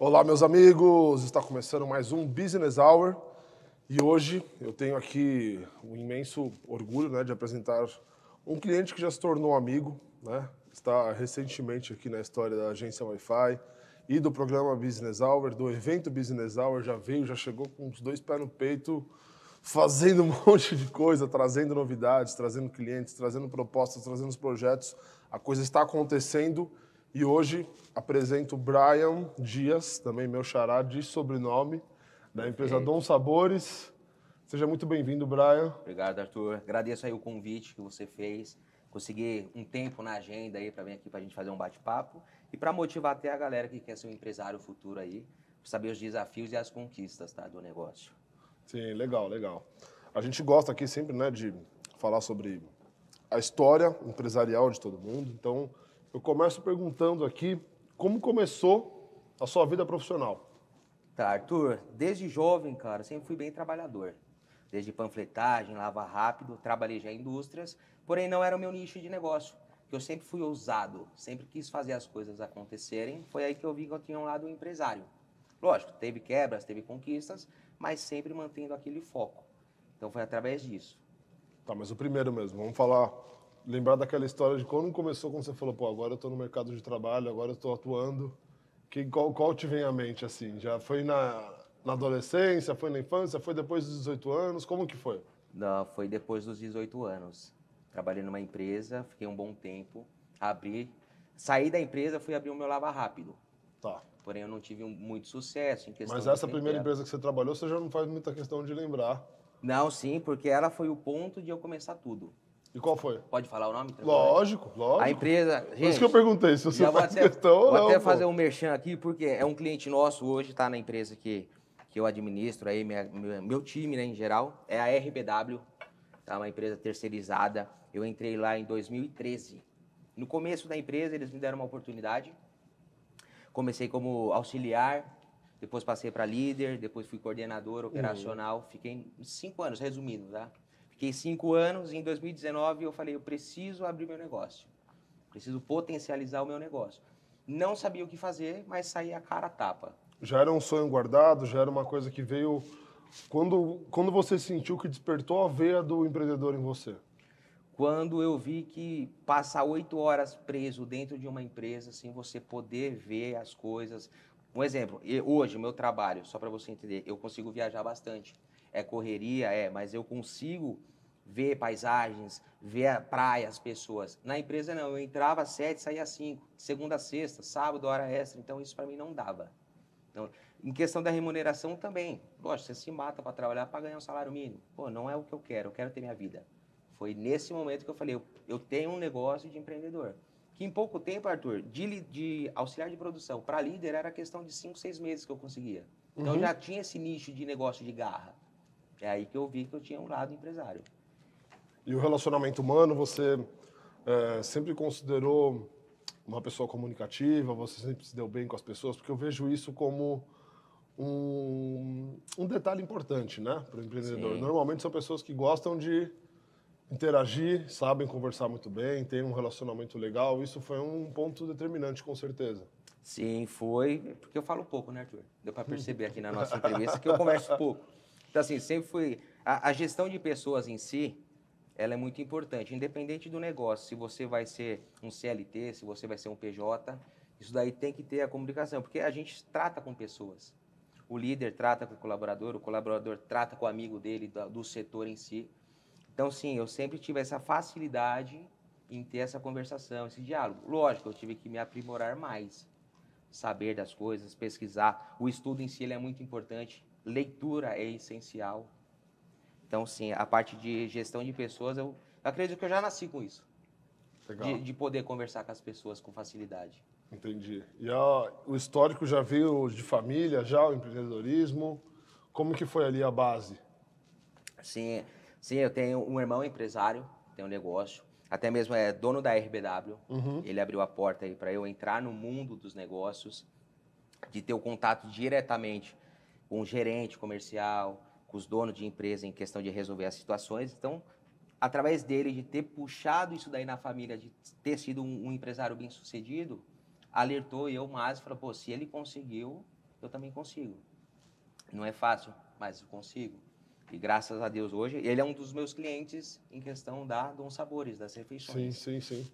Olá, meus amigos! Está começando mais um Business Hour e hoje eu tenho aqui um imenso orgulho né, de apresentar um cliente que já se tornou amigo, né? está recentemente aqui na história da agência Wi-Fi e do programa Business Hour, do evento Business Hour, já veio, já chegou com os dois pés no peito, fazendo um monte de coisa, trazendo novidades, trazendo clientes, trazendo propostas, trazendo os projetos. A coisa está acontecendo e hoje apresento Brian Dias, também meu xará de sobrenome, da empresa Dom Sabores. Seja muito bem-vindo, Brian. Obrigado, Arthur. Agradeço aí o convite que você fez. Consegui um tempo na agenda aí para vir aqui para a gente fazer um bate-papo e para motivar até a galera que quer ser um empresário futuro aí, saber os desafios e as conquistas tá, do negócio. Sim, legal, legal. A gente gosta aqui sempre né, de falar sobre a história empresarial de todo mundo, então eu começo perguntando aqui como começou a sua vida profissional. Tá, Arthur, desde jovem, cara, sempre fui bem trabalhador. Desde panfletagem, lava rápido, trabalhei já em indústrias, porém não era o meu nicho de negócio. Que eu sempre fui ousado, sempre quis fazer as coisas acontecerem. Foi aí que eu vi que eu tinha um lado empresário. Lógico, teve quebras, teve conquistas, mas sempre mantendo aquele foco. Então foi através disso. Tá, mas o primeiro mesmo, vamos falar lembrar daquela história de quando começou, quando você falou, pô, agora eu estou no mercado de trabalho, agora eu estou atuando. Que, qual, qual te vem à mente, assim? Já foi na, na adolescência, foi na infância, foi depois dos 18 anos? Como que foi? Não, foi depois dos 18 anos. Trabalhei numa empresa, fiquei um bom tempo, abri, saí da empresa, fui abrir o meu lava rápido. Tá. Porém, eu não tive um, muito sucesso em questão. Mas essa primeira empresa que você trabalhou, você já não faz muita questão de lembrar. Não, sim, porque ela foi o ponto de eu começar tudo. E qual foi? Pode falar o nome? Lógico, lógico. A empresa. Gente, Por isso que eu perguntei se você faz até, ou não. Vou até fazer um merchan aqui, porque é um cliente nosso hoje, está na empresa que, que eu administro, aí, minha, meu time né, em geral, é a RBW, tá? uma empresa terceirizada. Eu entrei lá em 2013. No começo da empresa, eles me deram uma oportunidade. Comecei como auxiliar, depois passei para líder, depois fui coordenador uhum. operacional. Uhum. Fiquei cinco anos, resumindo, tá? Fiquei cinco anos e em 2019 eu falei, eu preciso abrir meu negócio. Preciso potencializar o meu negócio. Não sabia o que fazer, mas saí a cara a tapa. Já era um sonho guardado, já era uma coisa que veio... Quando, quando você sentiu que despertou a veia do empreendedor em você? Quando eu vi que passar oito horas preso dentro de uma empresa sem você poder ver as coisas, um exemplo, hoje o meu trabalho, só para você entender, eu consigo viajar bastante é correria, é, mas eu consigo ver paisagens, ver a praia, as pessoas. Na empresa não, eu entrava às sete, saía às cinco, segunda a sexta, sábado, hora extra, então isso para mim não dava. Então, em questão da remuneração também, lógico, você se mata para trabalhar para ganhar um salário mínimo. Pô, não é o que eu quero, eu quero ter minha vida. Foi nesse momento que eu falei, eu, eu tenho um negócio de empreendedor. Que em pouco tempo, Arthur, de, de auxiliar de produção para líder era questão de cinco, seis meses que eu conseguia. Então uhum. eu já tinha esse nicho de negócio de garra. É aí que eu vi que eu tinha um lado empresário. E o relacionamento humano, você é, sempre considerou uma pessoa comunicativa, você sempre se deu bem com as pessoas, porque eu vejo isso como um, um detalhe importante, né, para o empreendedor. Sim. Normalmente são pessoas que gostam de interagir, sabem conversar muito bem, têm um relacionamento legal. Isso foi um ponto determinante, com certeza. Sim, foi, porque eu falo pouco, né, Arthur? Deu para perceber aqui na nossa entrevista que eu converso pouco. Então, assim, sempre foi. A, a, gestão de pessoas em si, ela é muito importante, independente do negócio. Se você vai ser um CLT, se você vai ser um PJ, isso daí tem que ter a comunicação, porque a gente trata com pessoas. O líder trata com o colaborador, o colaborador trata com o amigo dele, do, do setor em si. Então, sim, eu sempre tive essa facilidade em ter essa conversação, esse diálogo. Lógico, eu tive que me aprimorar mais, saber das coisas, pesquisar. O estudo em si é muito importante leitura é essencial. Então, sim, a parte de gestão de pessoas, eu, eu acredito que eu já nasci com isso. De, de, poder conversar com as pessoas com facilidade. Entendi. E o histórico já veio de família, já o empreendedorismo. Como que foi ali a base? Sim, sim eu tenho um irmão empresário, tem um negócio. Até mesmo é dono da RBW. Uhum. Ele abriu a porta aí para eu entrar no mundo dos negócios, de ter o contato diretamente com o gerente comercial, com os donos de empresa em questão de resolver as situações. Então, através dele, de ter puxado isso daí na família, de ter sido um, um empresário bem sucedido, alertou eu, e falou, pô, se ele conseguiu, eu também consigo. Não é fácil, mas eu consigo. E graças a Deus hoje, ele é um dos meus clientes em questão da Dom Sabores, das refeições. Sim, sim, sim.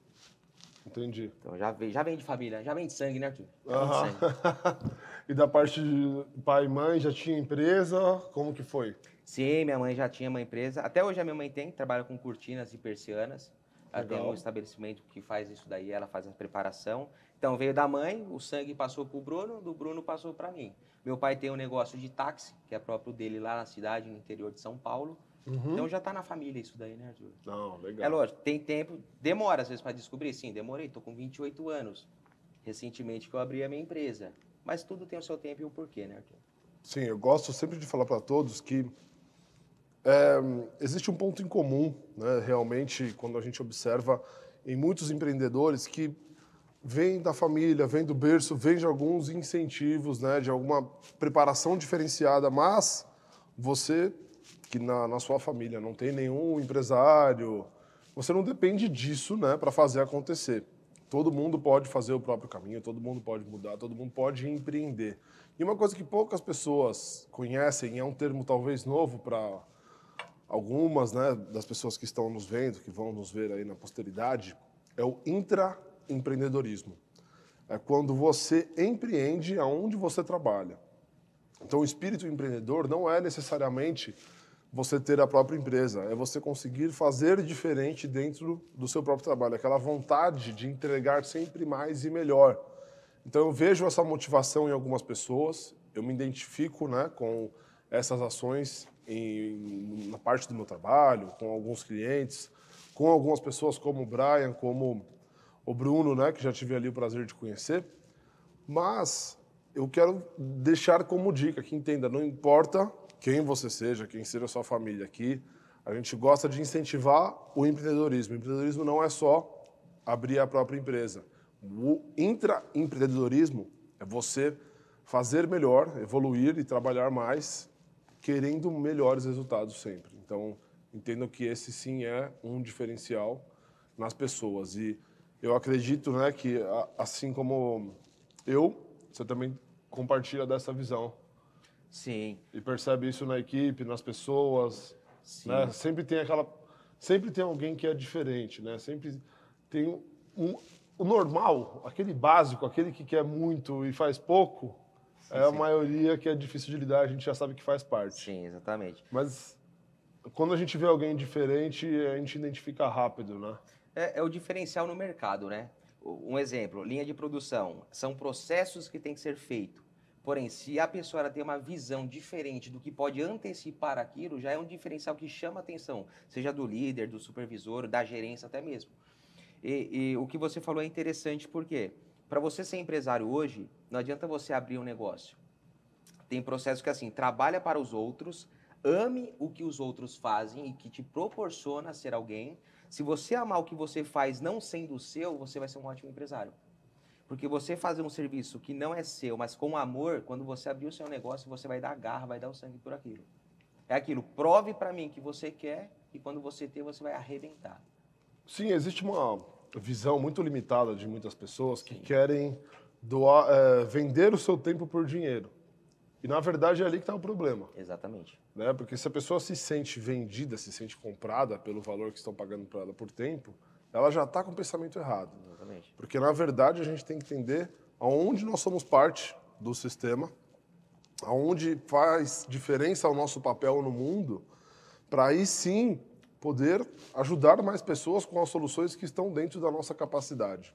Entendi. Então já vem, já vem de família, já vem de sangue, né, Arthur? Já uhum. E da parte de pai e mãe, já tinha empresa? Como que foi? Sim, minha mãe já tinha uma empresa. Até hoje a minha mãe tem, trabalha com cortinas e persianas. Ela tem um estabelecimento que faz isso daí, ela faz a preparação. Então veio da mãe, o sangue passou para o Bruno, do Bruno passou para mim. Meu pai tem um negócio de táxi, que é próprio dele lá na cidade, no interior de São Paulo. Uhum. Então já está na família isso daí, né, Arthur? Não, legal. É lógico, tem tempo, demora às vezes para descobrir. Sim, demorei, tô com 28 anos, recentemente que eu abri a minha empresa. Mas tudo tem o seu tempo e o um porquê, né, Arthur? Sim, eu gosto sempre de falar para todos que é, existe um ponto em comum, né, realmente, quando a gente observa em muitos empreendedores que vêm da família, vêm do berço, vêm de alguns incentivos, né, de alguma preparação diferenciada, mas você, que na, na sua família não tem nenhum empresário, você não depende disso né, para fazer acontecer. Todo mundo pode fazer o próprio caminho, todo mundo pode mudar, todo mundo pode empreender. E uma coisa que poucas pessoas conhecem, é um termo talvez novo para algumas né, das pessoas que estão nos vendo, que vão nos ver aí na posteridade, é o intraempreendedorismo. É quando você empreende aonde você trabalha. Então, o espírito empreendedor não é necessariamente você ter a própria empresa, é você conseguir fazer diferente dentro do seu próprio trabalho, aquela vontade de entregar sempre mais e melhor. Então eu vejo essa motivação em algumas pessoas, eu me identifico né, com essas ações em, na parte do meu trabalho, com alguns clientes, com algumas pessoas como o Brian, como o Bruno, né, que já tive ali o prazer de conhecer. Mas eu quero deixar como dica que entenda, não importa quem você seja, quem seja a sua família aqui, a gente gosta de incentivar o empreendedorismo. O empreendedorismo não é só abrir a própria empresa. O intraempreendedorismo é você fazer melhor, evoluir e trabalhar mais, querendo melhores resultados sempre. Então, entendo que esse sim é um diferencial nas pessoas. E eu acredito né, que, assim como eu, você também compartilha dessa visão Sim. E percebe isso na equipe, nas pessoas. Sim. Né? Sempre tem aquela. Sempre tem alguém que é diferente, né? Sempre tem um, o normal, aquele básico, aquele que quer muito e faz pouco, sim, é a maioria que é difícil de lidar, a gente já sabe que faz parte. Sim, exatamente. Mas quando a gente vê alguém diferente, a gente identifica rápido, né? É, é o diferencial no mercado, né? Um exemplo, linha de produção. São processos que tem que ser feito. Porém, se a pessoa tem uma visão diferente do que pode antecipar aquilo, já é um diferencial que chama atenção, seja do líder, do supervisor, da gerência até mesmo. E, e o que você falou é interessante porque, para você ser empresário hoje, não adianta você abrir um negócio. Tem processo que é assim, trabalha para os outros, ame o que os outros fazem e que te proporciona ser alguém. Se você amar o que você faz não sendo o seu, você vai ser um ótimo empresário. Porque você fazer um serviço que não é seu, mas com amor, quando você abrir o seu negócio, você vai dar garra, vai dar o sangue por aquilo. É aquilo, prove para mim que você quer e quando você ter, você vai arrebentar. Sim, existe uma visão muito limitada de muitas pessoas que Sim. querem doar, é, vender o seu tempo por dinheiro. E na verdade é ali que está o problema. Exatamente. Né? Porque se a pessoa se sente vendida, se sente comprada pelo valor que estão pagando para ela por tempo, ela já está com o pensamento errado. Exatamente. Porque, na verdade, a gente tem que entender aonde nós somos parte do sistema, aonde faz diferença o nosso papel no mundo, para aí sim poder ajudar mais pessoas com as soluções que estão dentro da nossa capacidade.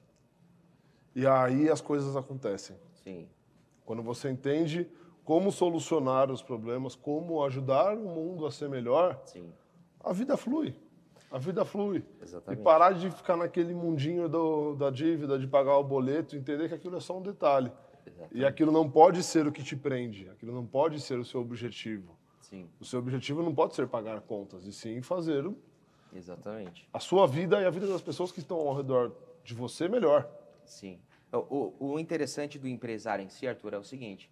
E aí as coisas acontecem. Sim. Quando você entende como solucionar os problemas, como ajudar o mundo a ser melhor, Sim. a vida flui a vida flui. Exatamente. E parar de ficar naquele mundinho do, da dívida, de pagar o boleto, entender que aquilo é só um detalhe. Exatamente. E aquilo não pode ser o que te prende, aquilo não pode ser o seu objetivo. Sim. O seu objetivo não pode ser pagar contas, e sim fazer o... Exatamente. a sua vida e a vida das pessoas que estão ao redor de você melhor. Sim. O, o interessante do empresário em si, Arthur, é o seguinte: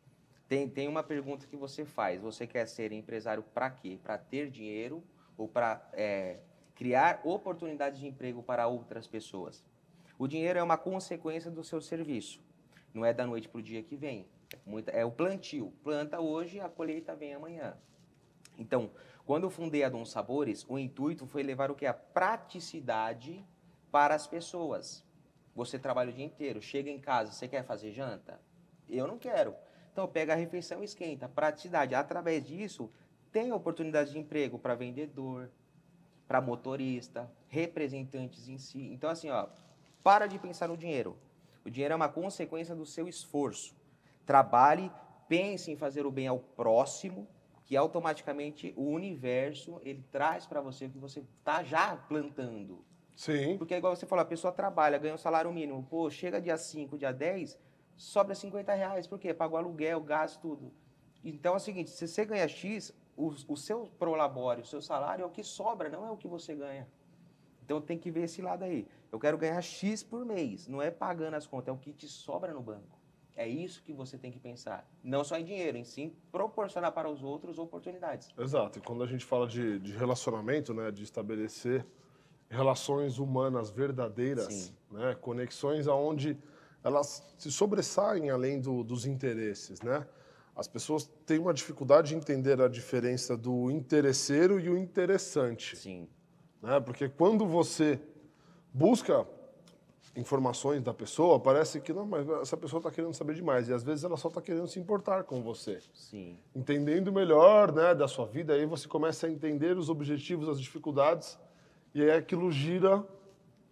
tem, tem uma pergunta que você faz. Você quer ser empresário para quê? Para ter dinheiro ou para é, criar oportunidades de emprego para outras pessoas. O dinheiro é uma consequência do seu serviço, não é da noite para o dia que vem. é o plantio. Planta hoje, a colheita vem amanhã. Então, quando eu fundei a Dom Sabores, o intuito foi levar o que? A praticidade para as pessoas. Você trabalha o dia inteiro, chega em casa, você quer fazer janta? Eu não quero. Então, pega a refeição e esquenta. Praticidade. Através disso, tem oportunidade de emprego para vendedor, para motorista, representantes em si. Então, assim, ó, para de pensar no dinheiro. O dinheiro é uma consequência do seu esforço. Trabalhe, pense em fazer o bem ao próximo, que automaticamente o universo ele traz para você o que você está já plantando. Sim. Porque é igual você falou, a pessoa trabalha, ganha um salário mínimo, pô, chega dia 5, dia 10, sobra 50 reais, por quê? Pagou aluguel, gás, tudo. Então é o seguinte, se você ganha X, o, o seu prolabore, o seu salário é o que sobra, não é o que você ganha. Então tem que ver esse lado aí. Eu quero ganhar X por mês, não é pagando as contas, é o que te sobra no banco. É isso que você tem que pensar. Não só em dinheiro, em sim proporcionar para os outros oportunidades. Exato. E quando a gente fala de, de relacionamento, né, de estabelecer relações humanas verdadeiras, né, conexões aonde elas se sobressaem além do, dos interesses, né? As pessoas têm uma dificuldade de entender a diferença do interesseiro e o interessante. Sim. Né? Porque quando você busca informações da pessoa, parece que não, mas essa pessoa está querendo saber demais. E às vezes ela só está querendo se importar com você. Sim. Entendendo melhor né, da sua vida, aí você começa a entender os objetivos, as dificuldades, e aí aquilo gira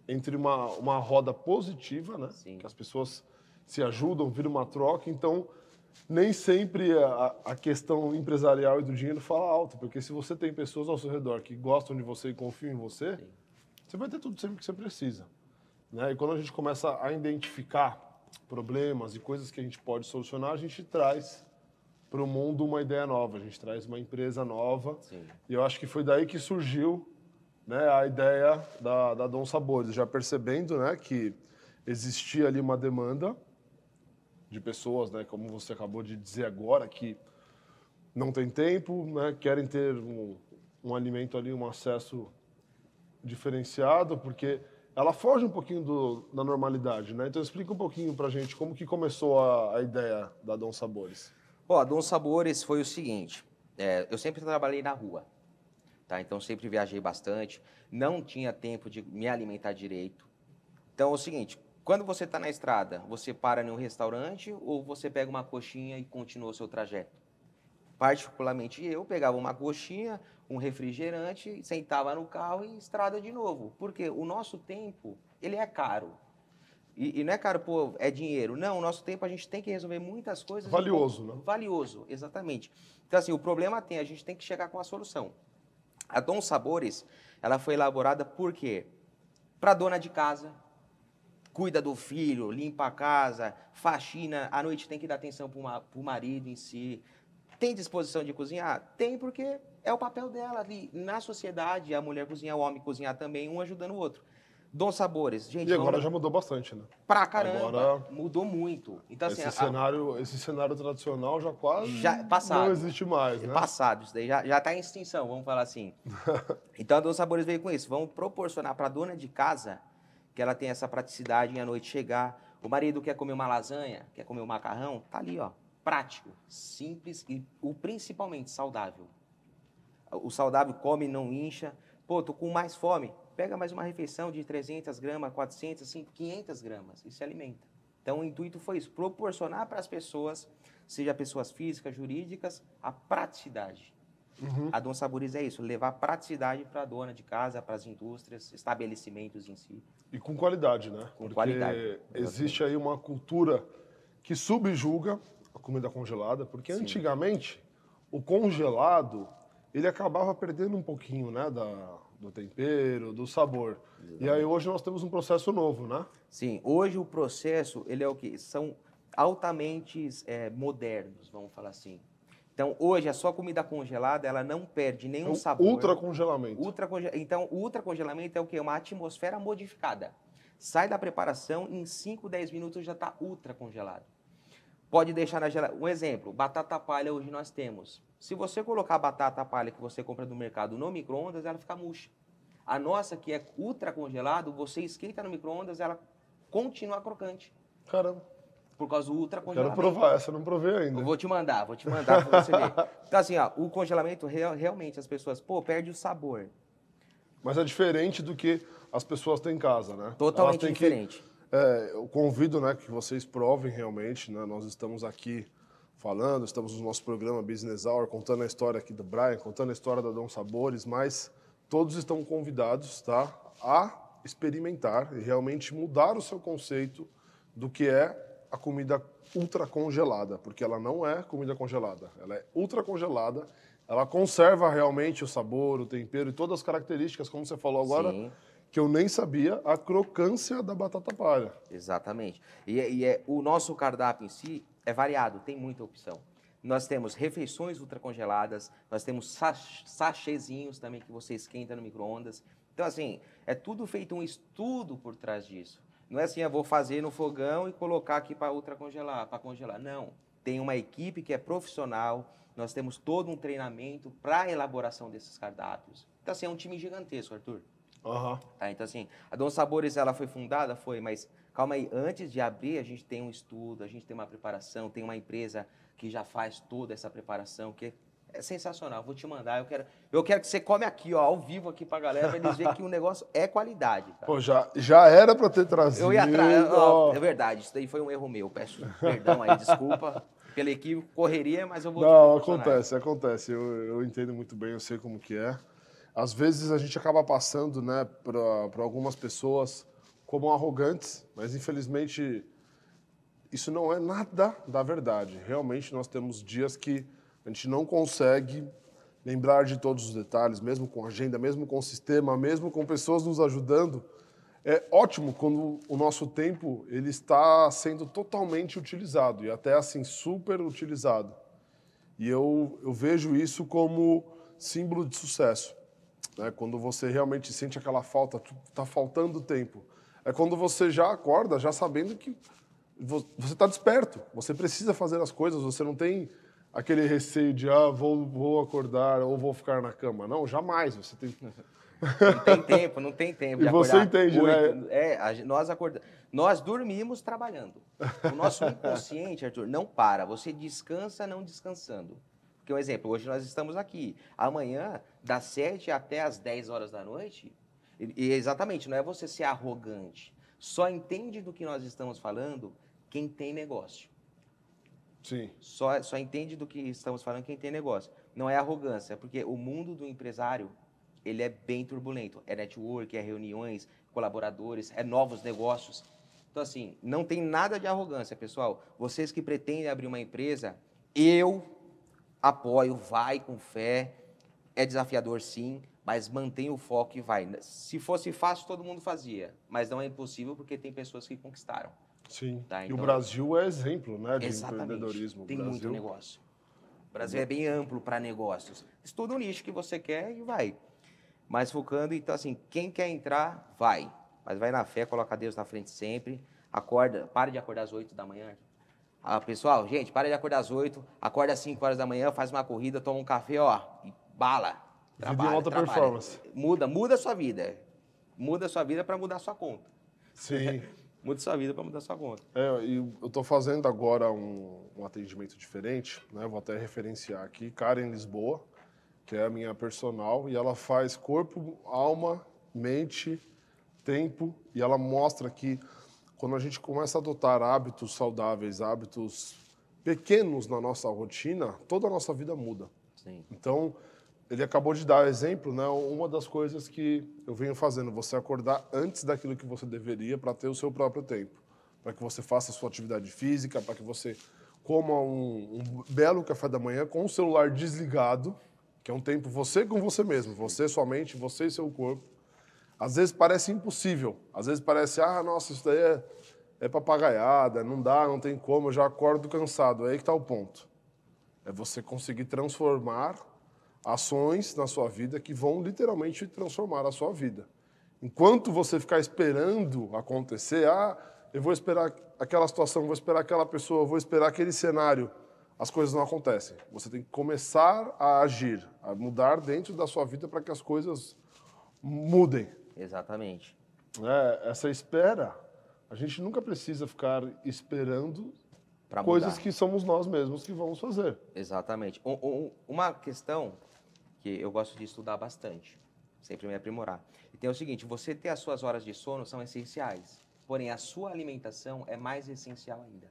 entre uma, uma roda positiva, né? Sim. Que as pessoas se ajudam, vira uma troca. Então, nem sempre a, a, questão empresarial e do dinheiro fala alto, porque se você tem pessoas ao seu redor que gostam de você e confiam em você, Sim. você vai ter tudo sempre que você precisa. Né? E quando a gente começa a identificar problemas e coisas que a gente pode solucionar, a gente traz para o mundo uma ideia nova, a gente traz uma empresa nova. Sim. E eu acho que foi daí que surgiu né, a ideia da, da Dom Sabores, já percebendo né, que existia ali uma demanda de pessoas, né, como você acabou de dizer agora, que não tem tempo, né, querem ter um, um alimento ali, um acesso diferenciado, porque ela foge um pouquinho do, da normalidade, né? Então explica um pouquinho para gente como que começou a, a ideia da Dom Sabores. Ó, a Dom Sabores foi o seguinte, é, eu sempre trabalhei na rua, tá? Então sempre viajei bastante, não tinha tempo de me alimentar direito. Então é o seguinte, quando você está na estrada, você para em um restaurante ou você pega uma coxinha e continua o seu trajeto? Particularmente eu pegava uma coxinha, um refrigerante, sentava no carro e estrada de novo. Porque o nosso tempo, ele é caro. E, e não é caro, pô, é dinheiro. Não, o nosso tempo a gente tem que resolver muitas coisas. Valioso, então, né? Valioso, exatamente. Então, assim, o problema tem, a gente tem que chegar com a solução. A Dom Sabores, ela foi elaborada por quê? Para dona de casa, cuida do filho, limpa a casa, faxina, à noite tem que dar atenção para o marido em si. Tem disposição de cozinhar? Tem, porque é o papel dela ali. Na sociedade, a mulher cozinha, o homem cozinhar também, um ajudando o outro. Dom Sabores, gente. E agora já mudou bastante, né? Pra caramba. Agora, mudou muito. Então, assim, esse, a... cenário, esse cenário tradicional já quase já, passado, não existe mais, né? Passado, isso daí já, já tá em extinção, vamos falar assim. então a Dom Sabores veio com isso. Vamos proporcionar para dona de casa que ela tem essa praticidade em à noite chegar. O marido quer comer uma lasanha, quer comer um macarrão, tá ali, ó. Prático, simples e o principalmente saudável. O saudável come, não incha. Pô, tô com mais fome. Pega mais uma refeição de 300 gramas, 400, 500 gramas e se alimenta. Então, o intuito foi isso: proporcionar para as pessoas, seja pessoas físicas, jurídicas, a praticidade. Uhum. A Dom Sabores é isso, levar praticidade para a dona de casa, para as indústrias, estabelecimentos em si. E com qualidade, né? Com Porque qualidade. Existe aí uma cultura que subjuga a comida congelada, porque Sim. antigamente o congelado ele acabava perdendo um pouquinho, né, da, do tempero, do sabor. Exatamente. E aí hoje nós temos um processo novo, né? Sim, hoje o processo ele é o que são altamente é, modernos, vamos falar assim. Então, hoje, a sua comida congelada, ela não perde nenhum é um sabor. Ultra Ultraconge... Então, o congelamento é o quê? Uma atmosfera modificada. Sai da preparação, em 5, 10 minutos já está ultra congelado. Pode deixar na geladeira. Um exemplo, batata palha hoje nós temos. Se você colocar a batata palha que você compra no mercado no micro-ondas, ela fica murcha. A nossa, que é ultra congelado você esquenta no micro-ondas, ela continua crocante. Caramba por causa do congelamento. Quero provar, essa eu não provei ainda. Eu vou te mandar, vou te mandar pra você ver. Então, assim, ó, o congelamento, real, realmente, as pessoas, pô, perde o sabor. Mas é diferente do que as pessoas têm em casa, né? Totalmente diferente. Que, é, eu convido né, que vocês provem realmente, né? Nós estamos aqui falando, estamos no nosso programa Business Hour, contando a história aqui do Brian, contando a história da Dom Sabores, mas todos estão convidados, tá? A experimentar e realmente mudar o seu conceito do que é a comida ultra congelada, porque ela não é comida congelada, ela é ultra congelada, ela conserva realmente o sabor, o tempero e todas as características, como você falou agora, Sim. que eu nem sabia, a crocância da batata palha. Exatamente. E, é, e é, o nosso cardápio em si é variado, tem muita opção. Nós temos refeições ultra congeladas, nós temos sachezinhos também que você esquenta no micro-ondas. Então, assim, é tudo feito um estudo por trás disso. Não é assim, eu ah, vou fazer no fogão e colocar aqui para outra congelar, para congelar. Não. Tem uma equipe que é profissional, nós temos todo um treinamento para a elaboração desses cardápios. Então, assim, é um time gigantesco, Arthur. Uhum. Tá, então, assim, a Dom Sabores ela foi fundada? Foi, mas calma aí, antes de abrir, a gente tem um estudo, a gente tem uma preparação, tem uma empresa que já faz toda essa preparação, que é é sensacional, vou te mandar. Eu quero, eu quero que você come aqui, ó, ao vivo aqui pra galera, pra eles verem que o negócio é qualidade. Cara. Pô, já, já era pra ter trazido. Eu ia trazer. É verdade, isso daí foi um erro meu. Peço perdão aí, desculpa pelo equívoco, correria, mas eu vou. Não, acontece, acontece. Eu, eu entendo muito bem, eu sei como que é. Às vezes a gente acaba passando, né, para algumas pessoas como arrogantes, mas infelizmente isso não é nada da verdade. Realmente nós temos dias que a gente não consegue lembrar de todos os detalhes, mesmo com agenda, mesmo com sistema, mesmo com pessoas nos ajudando. É ótimo quando o nosso tempo ele está sendo totalmente utilizado e até assim super utilizado. E eu, eu vejo isso como símbolo de sucesso. Né? Quando você realmente sente aquela falta, está faltando tempo. É quando você já acorda, já sabendo que você está desperto, você precisa fazer as coisas, você não tem aquele receio de, ah, vou, vou acordar ou vou ficar na cama. Não, jamais. Você tem. Não tem tempo, não tem tempo. E você entende, né? É, nós acordamos. Nós dormimos trabalhando. O nosso inconsciente, Arthur, não para. Você descansa não descansando. Porque, um exemplo, hoje nós estamos aqui. Amanhã, das 7 até as 10 horas da noite, e exatamente, não é você ser arrogante. Só entende do que nós estamos falando quem tem negócio. Sim. Só, só entende do que estamos falando quem tem negócio. Não é arrogância, é porque o mundo do empresário ele é bem turbulento. É network, é reuniões, colaboradores, é novos negócios. Então, assim, não tem nada de arrogância, pessoal. Vocês que pretendem abrir uma empresa, eu apoio, vai com fé. É desafiador, sim, mas mantém o foco e vai. Se fosse fácil, todo mundo fazia, mas não é impossível porque tem pessoas que conquistaram. Sim. Tá? Então, e o então Brasil é exemplo né, de exatamente. empreendedorismo. Tem Brasil... muito negócio. O Brasil é bem amplo para negócios. Estuda o nicho que você quer e vai. Mas focando, então, assim, quem quer entrar, vai. Mas vai na fé, coloca Deus na frente sempre. Acorda, para de acordar às 8 da manhã. Ah, pessoal, gente, para de acordar às 8, acorda às 5 horas da manhã, faz uma corrida, toma um café, ó, e bala. Trabalha, alta trabalha. performance. Muda, muda a sua vida. Muda a sua vida para mudar a sua conta. Sim. muda sua vida para mudar sua conta. É, e eu estou fazendo agora um, um, atendimento diferente, né? Vou até referenciar aqui, Karen Lisboa, que é a minha personal, e ela faz corpo, alma, mente, tempo, e ela mostra que quando a gente começa a adotar hábitos saudáveis, hábitos pequenos na nossa rotina, toda a nossa vida muda. Sim. Então, ele acabou de dar exemplo, né? Uma das coisas que eu venho fazendo, você acordar antes daquilo que você deveria para ter o seu próprio tempo, para que você faça a sua atividade física, para que você coma um, um, belo café da manhã com o celular desligado, que é um tempo você com você mesmo, você, sua mente, você e seu corpo. Às vezes parece impossível, às vezes parece, ah, nossa, isso daí é, é papagaiada, não dá, não tem como, eu já acordo cansado. É aí que está o ponto. É você conseguir transformar ações na sua vida que vão literalmente transformar a sua vida. Enquanto você ficar esperando acontecer, ah, eu vou esperar aquela situação, vou esperar aquela pessoa, vou esperar aquele cenário, as coisas não acontecem. Você tem que começar a agir, a mudar dentro da sua vida para que as coisas mudem. Exatamente. É, essa espera, a gente nunca precisa ficar esperando coisas que somos nós mesmos que vamos fazer. Exatamente. Um, um, uma questão porque eu gosto de estudar bastante, sempre me aprimorar. Então é o seguinte, você ter as suas horas de sono são essenciais, porém a sua alimentação é mais essencial ainda.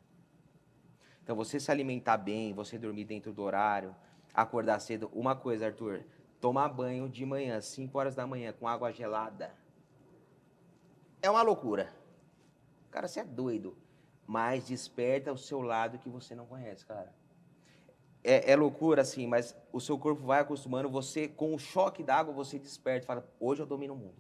Então você se alimentar bem, você dormir dentro do horário, acordar cedo. Uma coisa, Arthur, tomar banho de manhã, 5 horas da manhã, com água gelada. É uma loucura. Cara, você é doido. Mas desperta o seu lado que você não conhece, cara é, é, loucura, assim, mas o seu corpo vai acostumando, você, com o choque d'água, você desperta e fala, hoje eu domino o mundo.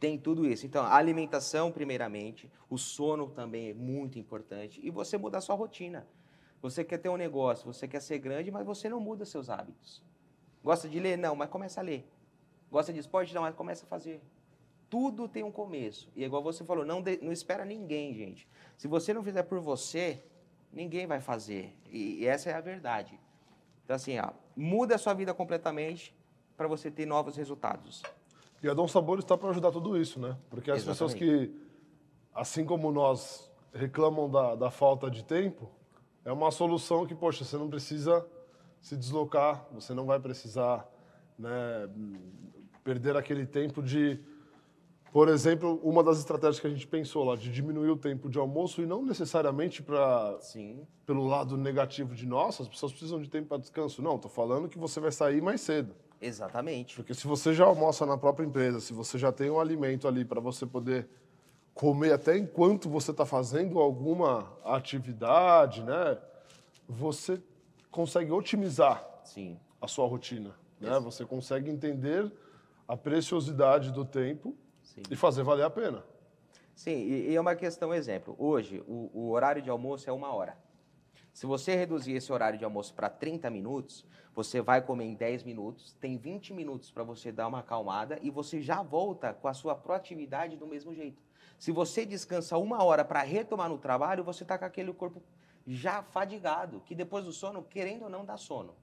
Tem tudo isso. Então, a alimentação, primeiramente, o sono também é muito importante, e você mudar sua rotina. Você quer ter um negócio, você quer ser grande, mas você não muda seus hábitos. Gosta de ler? Não, mas começa a ler. Gosta de esporte? Não, mas começa a fazer. Tudo tem um começo. E é igual você falou, não, de, não espera ninguém, gente. Se você não fizer por você, ninguém vai fazer. E, e essa é a verdade. Então, assim, ó, muda a sua vida completamente para você ter novos resultados. E a Dom Sabor está para ajudar tudo isso, né? Porque as Exatamente. pessoas que, assim como nós, reclamam da, da falta de tempo, é uma solução que, poxa, você não precisa se deslocar, você não vai precisar né, perder aquele tempo de por exemplo, uma das estratégias que a gente pensou lá de diminuir o tempo de almoço e não necessariamente para pelo lado negativo de nós, as pessoas precisam de tempo para descanso. Não, estou falando que você vai sair mais cedo. Exatamente. Porque se você já almoça na própria empresa, se você já tem um alimento ali para você poder comer até enquanto você está fazendo alguma atividade, né? Você consegue otimizar Sim. a sua rotina, né? Você consegue entender a preciosidade do tempo Sim. e fazer valer a pena. Sim, e, e é uma questão, exemplo. Hoje, o, o, horário de almoço é uma hora. Se você reduzir esse horário de almoço para 30 minutos, você vai comer em 10 minutos, tem 20 minutos para você dar uma acalmada e você já volta com a sua proatividade do mesmo jeito. Se você descansa uma hora para retomar no trabalho, você está com aquele corpo já fadigado, que depois do sono, querendo ou não, dá sono.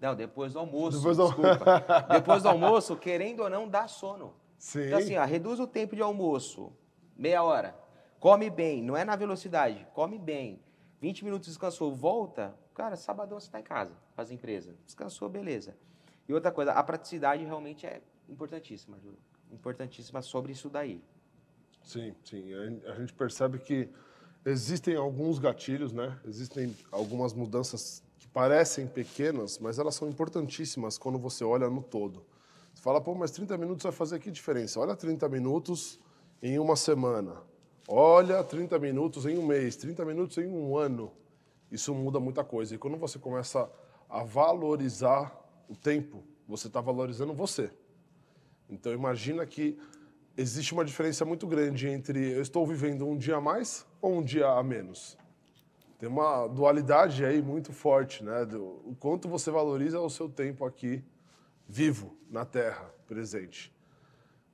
Não, depois do almoço, depois do... desculpa. depois do almoço, querendo ou não, dá sono. Sim. Então, assim, ó, reduz o tempo de almoço, meia hora. Come bem, não é na velocidade, come bem. 20 minutos descansou, volta. Cara, sabadão você está em casa, faz empresa. Descansou, beleza. E outra coisa, a praticidade realmente é importantíssima, Júlio. Importantíssima sobre isso daí. Sim, sim. A gente percebe que existem alguns gatilhos, né? Existem algumas mudanças que parecem pequenas, mas elas são importantíssimas quando você olha no todo. Você fala, pô, mas 30 minutos vai fazer que diferença? Olha 30 minutos em uma semana. Olha 30 minutos em um mês, 30 minutos em um ano. Isso muda muita coisa. E quando você começa a valorizar o tempo, você está valorizando você. Então imagina que existe uma diferença muito grande entre eu estou vivendo um dia a mais ou um dia a menos. Tem uma dualidade aí muito forte, né? Do, o quanto você valoriza o seu tempo aqui vivo na terra presente.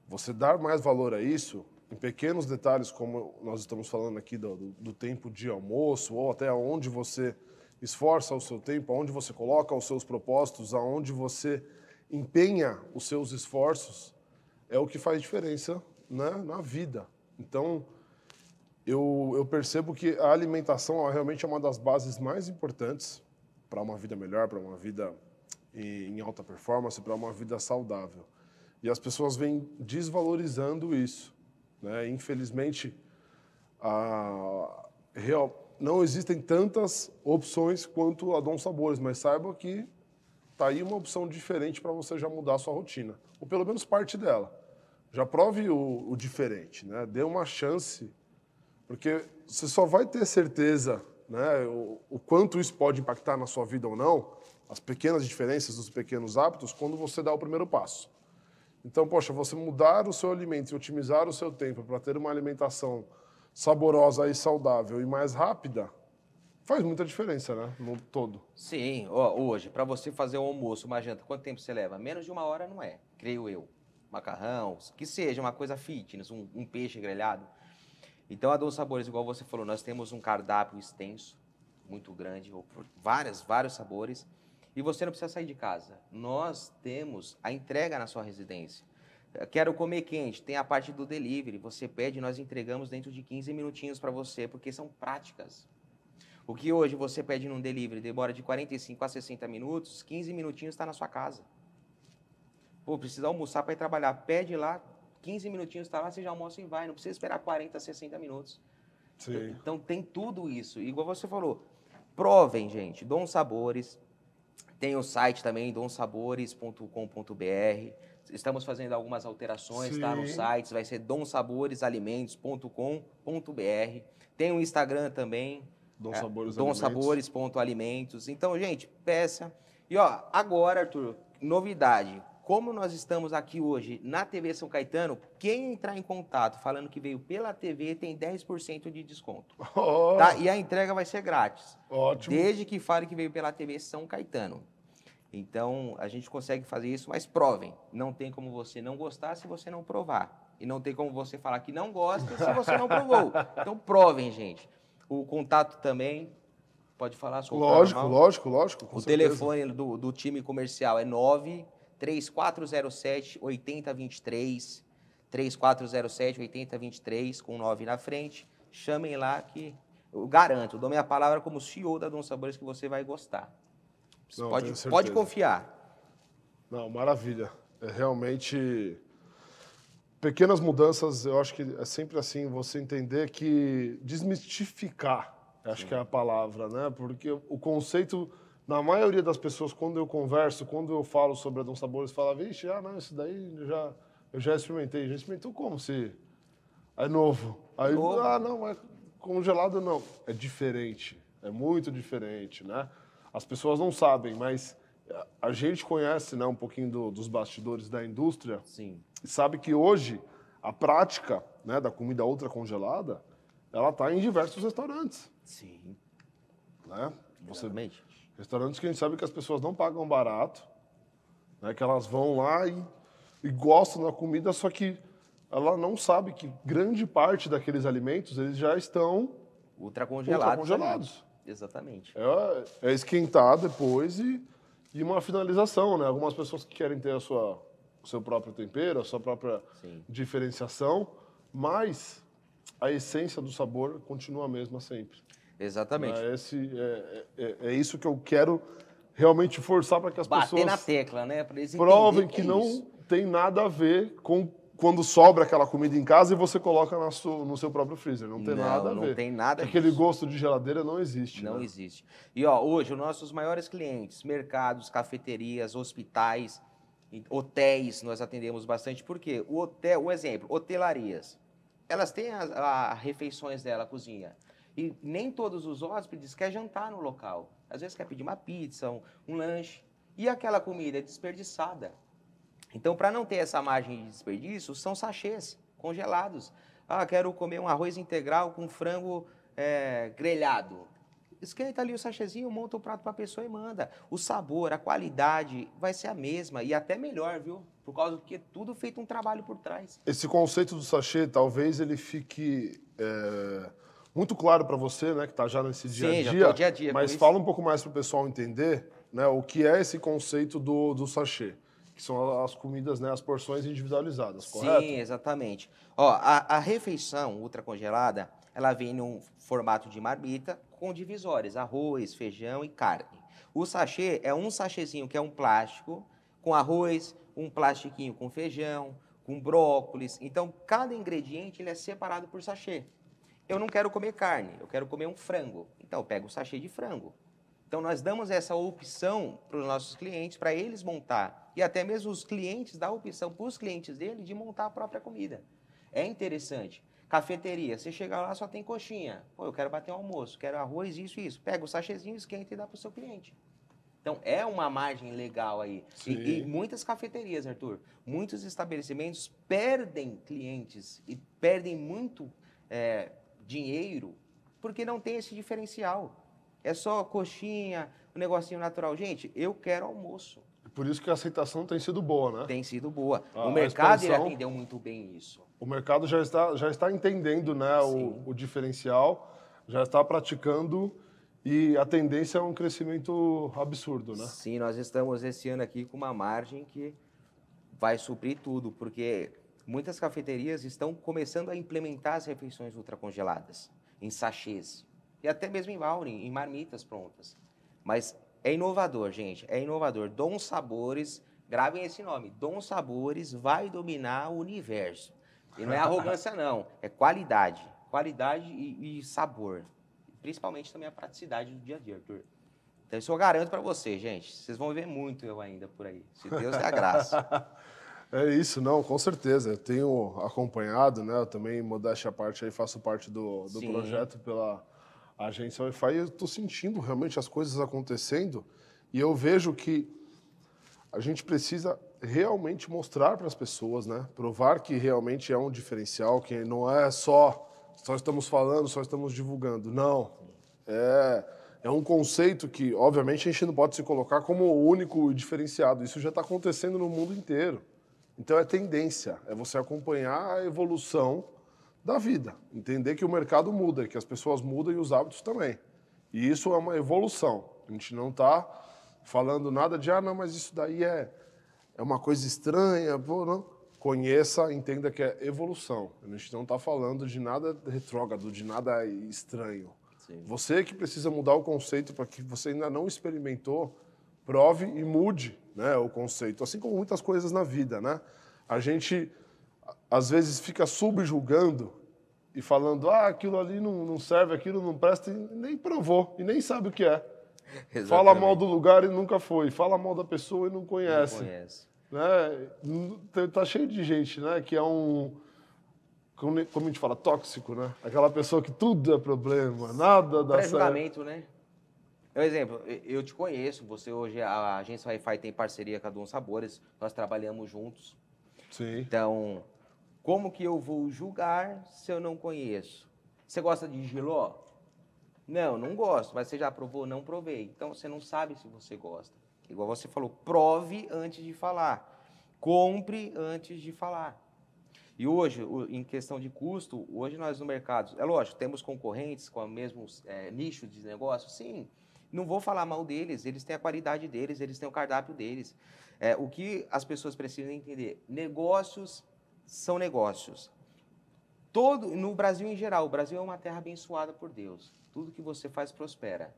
Você dar mais valor a isso, em pequenos detalhes, como nós estamos falando aqui do, do tempo de almoço, ou até onde você esforça o seu tempo, aonde você coloca os seus propósitos, aonde você empenha os seus esforços, é o que faz diferença né, na vida. Então, eu, eu percebo que a alimentação realmente é uma das bases mais importantes para uma vida melhor, para uma vida em alta performance, para uma vida saudável. E as pessoas vêm desvalorizando isso. Né? Infelizmente, a, real, não existem tantas opções quanto a Dom Sabores, mas saiba que tá aí uma opção diferente para você já mudar a sua rotina, ou pelo menos parte dela. Já prove o, o diferente, né? dê uma chance, porque você só vai ter certeza né, o, o quanto isso pode impactar na sua vida ou não as pequenas diferenças os pequenos hábitos quando você dá o primeiro passo. Então, poxa, você mudar o seu alimento e otimizar o seu tempo para ter uma alimentação saborosa e saudável e mais rápida, faz muita diferença, né? No todo. Sim, hoje, para você fazer um almoço, uma janta, quanto tempo você leva? Menos de uma hora não é, creio eu. Macarrão, que seja uma coisa fitness, um, um peixe grelhado. Então, a Dom Sabores, igual você falou, nós temos um cardápio extenso, muito grande, várias, vários sabores e você não precisa sair de casa. Nós temos a entrega na sua residência. Eh, quero comer quente, tem a parte do delivery. Você pede, nós entregamos dentro de 15 minutinhos para você, porque são práticas. O que hoje você pede num delivery demora de 45 a 60 minutos, 15 minutinhos está na sua casa. Pô, precisa almoçar para ir trabalhar. Pede lá, 15 minutinhos está lá, você já almoça e vai. Não precisa esperar 40, 60 minutos. Sim. Então tem tudo isso. Igual você falou, provem, gente. Dons Sabores, tem o site também, donsabores.com.br. Estamos fazendo algumas alterações, tá, Sim. tá? No site, vai ser donsaboresalimentos.com.br. Tem o Instagram também, donsabores.alimentos. É, então, gente, peça. E ó, agora, Arthur, novidade. Como nós estamos aqui hoje na TV São Caetano, quem entrar em contato falando que veio pela TV tem 10% de desconto. Oh. Tá? E a entrega vai ser grátis. Ótimo. Desde que fale que veio pela TV São Caetano. Então, a gente consegue fazer isso, mas provem. Não tem como você não gostar se você não provar. E não tem como você falar que não gosta se você não provou. Então, provem, gente. O contato também, pode falar sobre Lógico, normal. lógico, lógico. O certeza. telefone do, do time comercial é 9 3407 8023. 3407 8023, com 9 na frente. Chamem lá que eu garanto, dou minha palavra como CEO da Dom Sabores que você vai gostar. Não, pode, pode confiar. Não, maravilha. É realmente pequenas mudanças, eu acho que é sempre assim, você entender que desmistificar, acho Sim. que é a palavra, né? Porque o conceito, na maioria das pessoas, quando eu converso, quando eu falo sobre Adão Sabor, Sabores, fala, vixe, ah, não, isso daí eu já, eu já experimentei. Já experimentou como se é novo. Aí, novo. ah, não, mas é congelado não. É diferente, é muito diferente, né? as pessoas não sabem, mas eh, a gente conhece né, um pouquinho do, dos bastidores da indústria Sim. e sabe que hoje a prática né, da comida ultra congelada ela está em diversos restaurantes. Sim. Né? Você, restaurantes que a gente sabe que as pessoas não pagam barato, né, que elas vão lá e, e gostam da comida, só que ela não sabe que grande parte daqueles alimentos eles já estão ultracongelados. ultracongelados. Exatamente. É, é esquentar depois e, e uma finalização, né? Algumas pessoas que querem ter a sua, o seu próprio tempero, a sua própria Sim. diferenciação, mas a essência do sabor continua a mesma sempre. Exatamente. Né? É, esse, é, é, é isso que eu quero realmente forçar para que as Bater pessoas. Bater na tecla, né? eles provem que, que é não tem nada a ver com quando sobra aquela comida em casa e você coloca no seu, no seu próprio freezer. Não tem não, nada a ver. Não tem nada é Aquele gosto de geladeira não existe. Não né? existe. E ó, hoje, os nossos maiores clientes, mercados, cafeterias, hospitais, hotéis, nós atendemos bastante. Por quê? O hotel, um exemplo, hotelarias. Elas têm as refeições dela, a cozinha. E nem todos os hóspedes quer jantar no local. Às vezes quer pedir uma pizza, um, um lanche. E aquela comida é desperdiçada. Então, para não ter essa margem de desperdício, são sachês congelados. Ah, quero comer um arroz integral com frango é, grelhado. Esquenta ali o sachezinho, monta o prato para a pessoa e manda. O sabor, a qualidade vai ser a mesma e até melhor, viu? Por causa que é tudo feito um trabalho por trás. Esse conceito do sachê, talvez ele fique é, muito claro para você, né, que está já nesse dia a dia. Sim, dia a dia. Mas fala um pouco mais para o pessoal entender né, o que é esse conceito do, do sachê que são as comidas, né, as porções individualizadas, correto? Sim, exatamente. Ó, a, a refeição ultracongelada, ela vem num formato de marmita com divisórias, arroz, feijão e carne. O sachê é um sachêzinho que é um plástico com arroz, um plastiquinho com feijão, com brócolis. Então, cada ingrediente ele é separado por sachê. Eu não quero comer carne, eu quero comer um frango. Então, eu pego o sachê de frango. Então, nós damos essa opção para os nossos clientes, para eles montar e até mesmo os clientes dá a opção para os clientes dele de montar a própria comida. É interessante. Cafeteria, você chega lá só tem coxinha. Pô, eu quero bater um almoço, quero arroz, isso e isso. Pega o sachêzinho, esquenta e dá para o seu cliente. Então é uma margem legal aí. E, e, muitas cafeterias, Arthur, muitos estabelecimentos perdem clientes e perdem muito é, dinheiro porque não tem esse diferencial. É só coxinha, um negocinho natural. Gente, eu quero almoço. Por isso que a aceitação tem sido boa, né? Tem sido boa. Ah, o mercado ele atendeu muito bem isso. O mercado já está, já está entendendo né, o, o, diferencial, já está praticando e a tendência é um crescimento absurdo, né? Sim, nós estamos esse ano aqui com uma margem que vai suprir tudo, porque muitas cafeterias estão começando a implementar as refeições ultracongeladas em sachês e até mesmo em baúne, em marmitas prontas. Mas é inovador, gente. É inovador. Dom Sabores, gravem esse nome. Dom Sabores vai dominar o universo. E não é arrogância, não. É qualidade. Qualidade e, e sabor. Principalmente também a praticidade do dia a dia, Arthur. Então, isso eu garanto para vocês, gente. Vocês vão ver muito eu ainda por aí. Se Deus é a graça. É isso, não, com certeza. Eu tenho acompanhado, né? Eu também, modéstia à parte, aí faço parte do, do projeto pela, a agência Wi-Fi, eu estou sentindo realmente as coisas acontecendo e eu vejo que a gente precisa realmente mostrar para as pessoas, né? Provar que realmente é um diferencial, que não é só só estamos falando, só estamos divulgando. Não. É, é um conceito que, obviamente, a gente não pode se colocar como o único diferenciado. Isso já está acontecendo no mundo inteiro. Então é tendência, é você acompanhar a evolução da vida. Entender que o mercado muda, que as pessoas mudam e os hábitos também. E isso é uma evolução. A gente não está falando nada de, ah, não, mas isso daí é, é uma coisa estranha. Pô, não. Conheça, entenda que é evolução. A gente não está falando de nada retrógrado, de nada estranho. Sim. Você que precisa mudar o conceito para que você ainda não experimentou, prove e mude né, o conceito. Assim como muitas coisas na vida, né? A gente às vezes fica subjulgando e falando, ah, aquilo ali não, não serve, aquilo não presta, e nem provou, e nem sabe o que é. Exatamente. Fala mal do lugar e nunca foi, fala mal da pessoa e não conhece. Não conhece. Né? Tá cheio de gente, né? Que é um como, como a gente fala, tóxico, né? Aquela pessoa que tudo é problema, nada dá certo. né? É um exemplo, eu te conheço, você hoje, a agência Wi-Fi tem parceria com a Dom Sabores, nós trabalhamos juntos. Sim. Então, como que eu vou julgar se eu não conheço? Você gosta de giló? Não, não gosto, mas você já provou? Não provei. Então você não sabe se você gosta. Igual você falou, prove antes de falar. Compre antes de falar. E hoje, em questão de custo, hoje nós no mercado, é lógico, temos concorrentes com o mesmo é, nicho de negócio? Sim. Não vou falar mal deles, eles têm a qualidade deles, eles têm o cardápio deles. É, o que as pessoas precisam entender? Negócios são negócios. Todo no Brasil em geral, o Brasil é uma terra abençoada por Deus. Tudo que você faz prospera.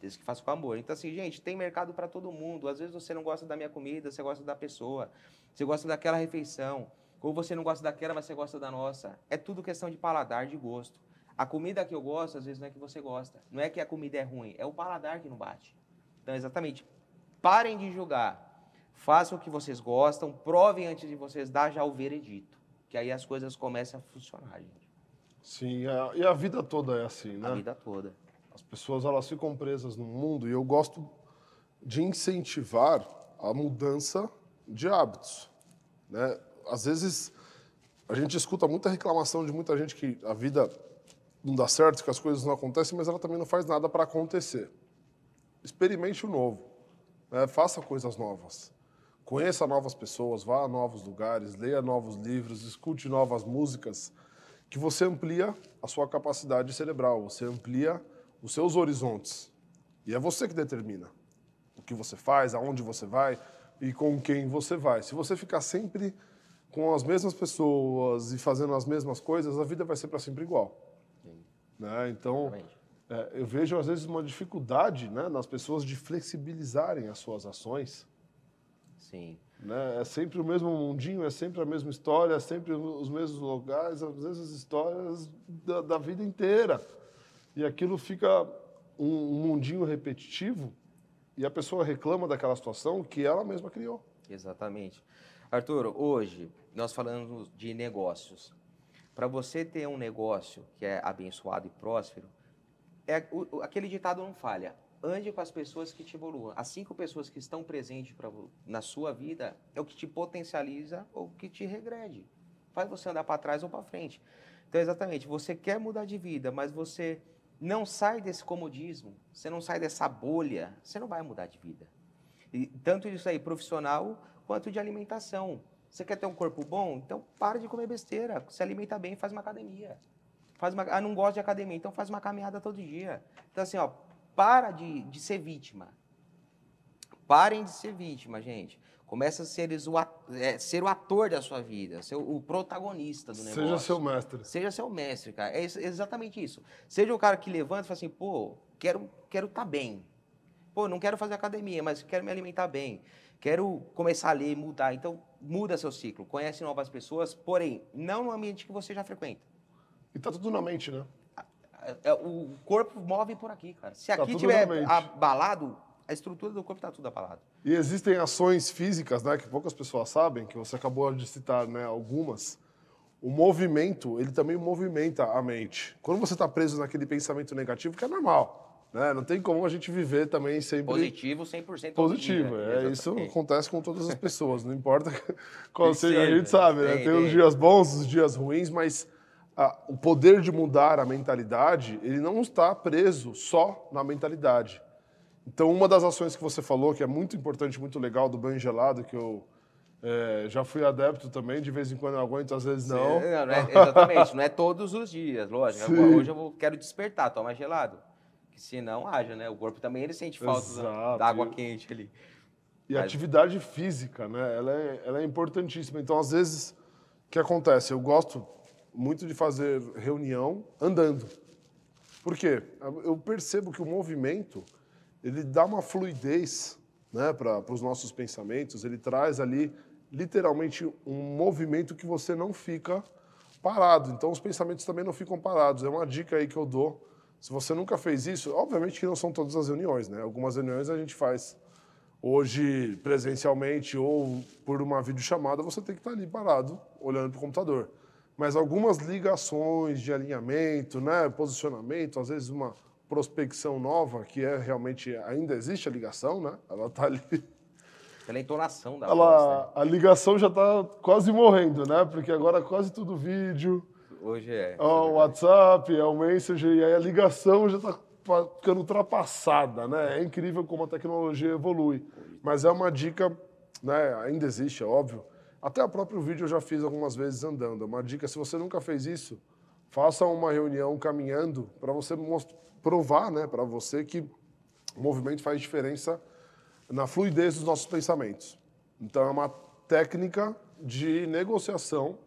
Desde que faz com amor. Então assim, gente, tem mercado para todo mundo. Às vezes você não gosta da minha comida, você gosta da pessoa, você gosta daquela refeição, ou você não gosta daquela, mas você gosta da nossa. É tudo questão de paladar, de gosto. A comida que eu gosto, às vezes não é que você gosta. Não é que a comida é ruim, é o paladar que não bate. Então, exatamente. Parem de julgar façam o que vocês gostam, provem antes de vocês dar já o veredito, que aí as coisas começam a funcionar, gente. Sim, a, é, e a vida toda é assim, né? A vida toda. As pessoas elas ficam presas no mundo e eu gosto de incentivar a mudança de hábitos, né? Às vezes a gente escuta muita reclamação de muita gente que a vida não dá certo, que as coisas não acontecem, mas ela também não faz nada para acontecer. Experimente o novo, né? faça coisas novas conheça novas pessoas, vá a novos lugares, leia novos livros, escute novas músicas, que você amplia a sua capacidade cerebral, você amplia os seus horizontes. E é você que determina o que você faz, aonde você vai e com quem você vai. Se você ficar sempre com as mesmas pessoas e fazendo as mesmas coisas, a vida vai ser para sempre igual. Né? Então, é, eu vejo às vezes uma dificuldade né, nas pessoas de flexibilizarem as suas ações Sim. Né? É sempre o mesmo mundinho, é sempre a mesma história, é sempre os mesmos lugares, as mesmas histórias da, da vida inteira. E aquilo fica um, um mundinho repetitivo e a pessoa reclama daquela situação que ela mesma criou. Exatamente. Arthur, hoje nós falamos de negócios. Para você ter um negócio que é abençoado e próspero, é, o, aquele ditado não falha ande com as pessoas que te evoluam. As cinco pessoas que estão presentes pra, na sua vida é o que te potencializa ou que te regrede. Faz você andar para trás ou para frente. Então, exatamente, você quer mudar de vida, mas você não sai desse comodismo, você não sai dessa bolha, você não vai mudar de vida. E tanto isso aí profissional quanto de alimentação. Você quer ter um corpo bom? Então para de comer besteira, se alimenta bem, faz uma academia. Faz uma, ah, não gosta de academia, então faz uma caminhada todo dia. Então assim, ó, para de, de ser vítima. Parem de ser vítima, gente. Começa a ser o, ator, é, ser o ator da sua vida, ser o, o protagonista do negócio. Seja seu mestre. Seja seu mestre, cara. É exatamente isso. Seja o cara que levanta e fala assim, pô, quero quero estar tá bem. Pô, não quero fazer academia, mas quero me alimentar bem. Quero começar a ler, mudar. Então, muda seu ciclo. Conhece novas pessoas, porém, não no ambiente que você já frequenta. E tá tudo na mente, né? É, é, o corpo move por aqui, cara. Se tá aqui tá tiver abalado, a estrutura do corpo está tudo abalado. E existem ações físicas, né, que poucas pessoas sabem, que você acabou de citar, né, algumas. O movimento, ele também movimenta a mente. Quando você está preso naquele pensamento negativo, que é normal, né? Não tem como a gente viver também sempre... Positivo, 100% positivo. positivo. Né? É, isso acontece com todas as pessoas, não importa qual seja, a gente né? sabe, né? Tem, tem os dias bons, os dias ruins, mas o poder de mudar a mentalidade, ele não está preso só na mentalidade. Então, uma das ações que você falou, que é muito importante, muito legal, do banho gelado, que eu é, já fui adepto também, de vez em quando eu aguento, às vezes não. Sim, não, não é, exatamente, não é todos os dias, lógico. Sim. Hoje eu vou, quero despertar, tomar gelado. Que se não, haja, né? O corpo também ele sente falta Exato. da água quente ali. E Mas... atividade física, né? Ela é, ela é importantíssima. Então, às vezes, o que acontece? Eu gosto, muito de fazer reunião andando. Por quê? Eu percebo que o movimento ele dá uma fluidez né, para os nossos pensamentos, ele traz ali literalmente um movimento que você não fica parado. Então os pensamentos também não ficam parados. É uma dica aí que eu dou. Se você nunca fez isso, obviamente que não são todas as reuniões, né? Algumas reuniões a gente faz hoje presencialmente ou por uma videochamada, você tem que estar tá ali parado, olhando para o computador mas algumas ligações de alinhamento, né, posicionamento, às vezes uma prospecção nova, que é realmente ainda existe a ligação, né? Ela está ali. Pela é entonação da Ela, voz, né? A ligação já está quase morrendo, né? Porque agora quase tudo vídeo. Hoje é. É o WhatsApp, é o Messenger, e aí a ligação já está ficando ultrapassada, né? É incrível como a tecnologia evolui. Mas é uma dica, né? Ainda existe, é óbvio, até o próprio vídeo eu já fiz algumas vezes andando. Uma dica, se você nunca fez isso, faça uma reunião caminhando para você provar, né, para você que o movimento faz diferença na fluidez dos nossos pensamentos. Então é uma técnica de negociação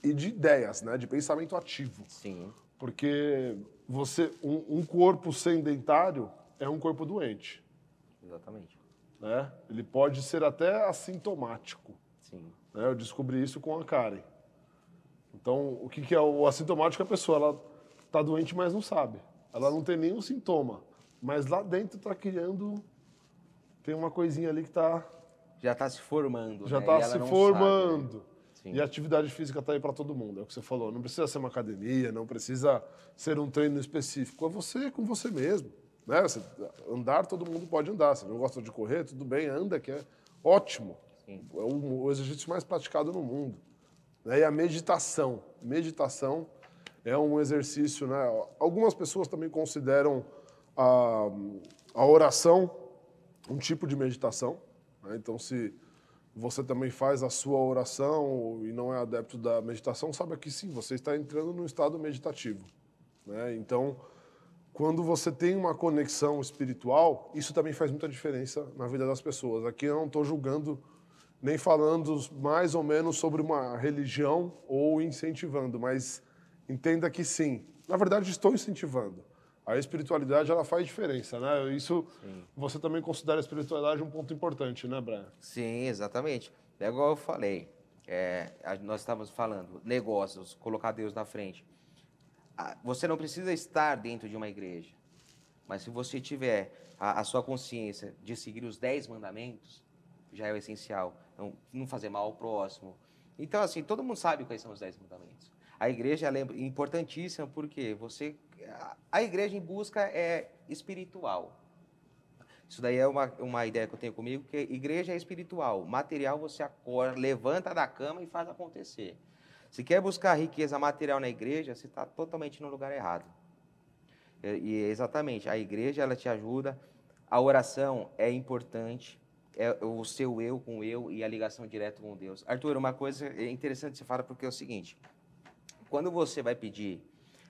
e de ideias, né, de pensamento ativo. Sim. Porque você um, um corpo sedentário é um corpo doente. Exatamente. Né? Ele pode ser até assintomático. Sim. Né? Eu descobri isso com a Karen. Então, o que, que é o assintomático? É a pessoa ela está doente, mas não sabe. Ela não tem nenhum sintoma, mas lá dentro está criando. Tem uma coisinha ali que está. Já está se formando. Já está né? Tá se formando. Sabe, né? E a atividade física está aí para todo mundo, é o que você falou. Não precisa ser uma academia, não precisa ser um treino específico. É você com você mesmo. Né? Você, andar, todo mundo pode andar. Se não gosta de correr, tudo bem, anda, que é ótimo. Sim. É o, o exercício mais praticado no mundo. Né? E a meditação. Meditação é um exercício, né? Algumas pessoas também consideram a, a oração um tipo de meditação. Né? Então, se você também faz a sua oração e não é adepto da meditação, sabe que sim, você está entrando num estado meditativo. Né? Então, quando você tem uma conexão espiritual, isso também faz muita diferença na vida das pessoas. Aqui eu não estou julgando nem falando mais ou menos sobre uma religião ou incentivando, mas entenda que sim. Na verdade, estou incentivando. A espiritualidade ela faz diferença, né? Isso sim. você também considera a espiritualidade um ponto importante, né, Brian? Sim, exatamente. É igual eu falei. É, nós estávamos falando negócios, colocar Deus na frente. Você não precisa estar dentro de uma igreja, mas se você tiver a, a sua consciência de seguir os dez mandamentos, já é o essencial. Não, não fazer mal ao próximo. Então, assim, todo mundo sabe quais são os dez mandamentos. A igreja é importantíssima porque você, a igreja em busca é espiritual. Isso daí é uma, uma ideia que eu tenho comigo, que igreja é espiritual. Material você acorda, levanta da cama e faz acontecer. Se quer buscar riqueza material na igreja, você está totalmente no lugar errado. E, e é exatamente, a igreja ela te ajuda. A oração é importante é o seu eu com eu e a ligação direta com Deus. Arthur, uma coisa interessante você fala porque é o seguinte: quando você vai pedir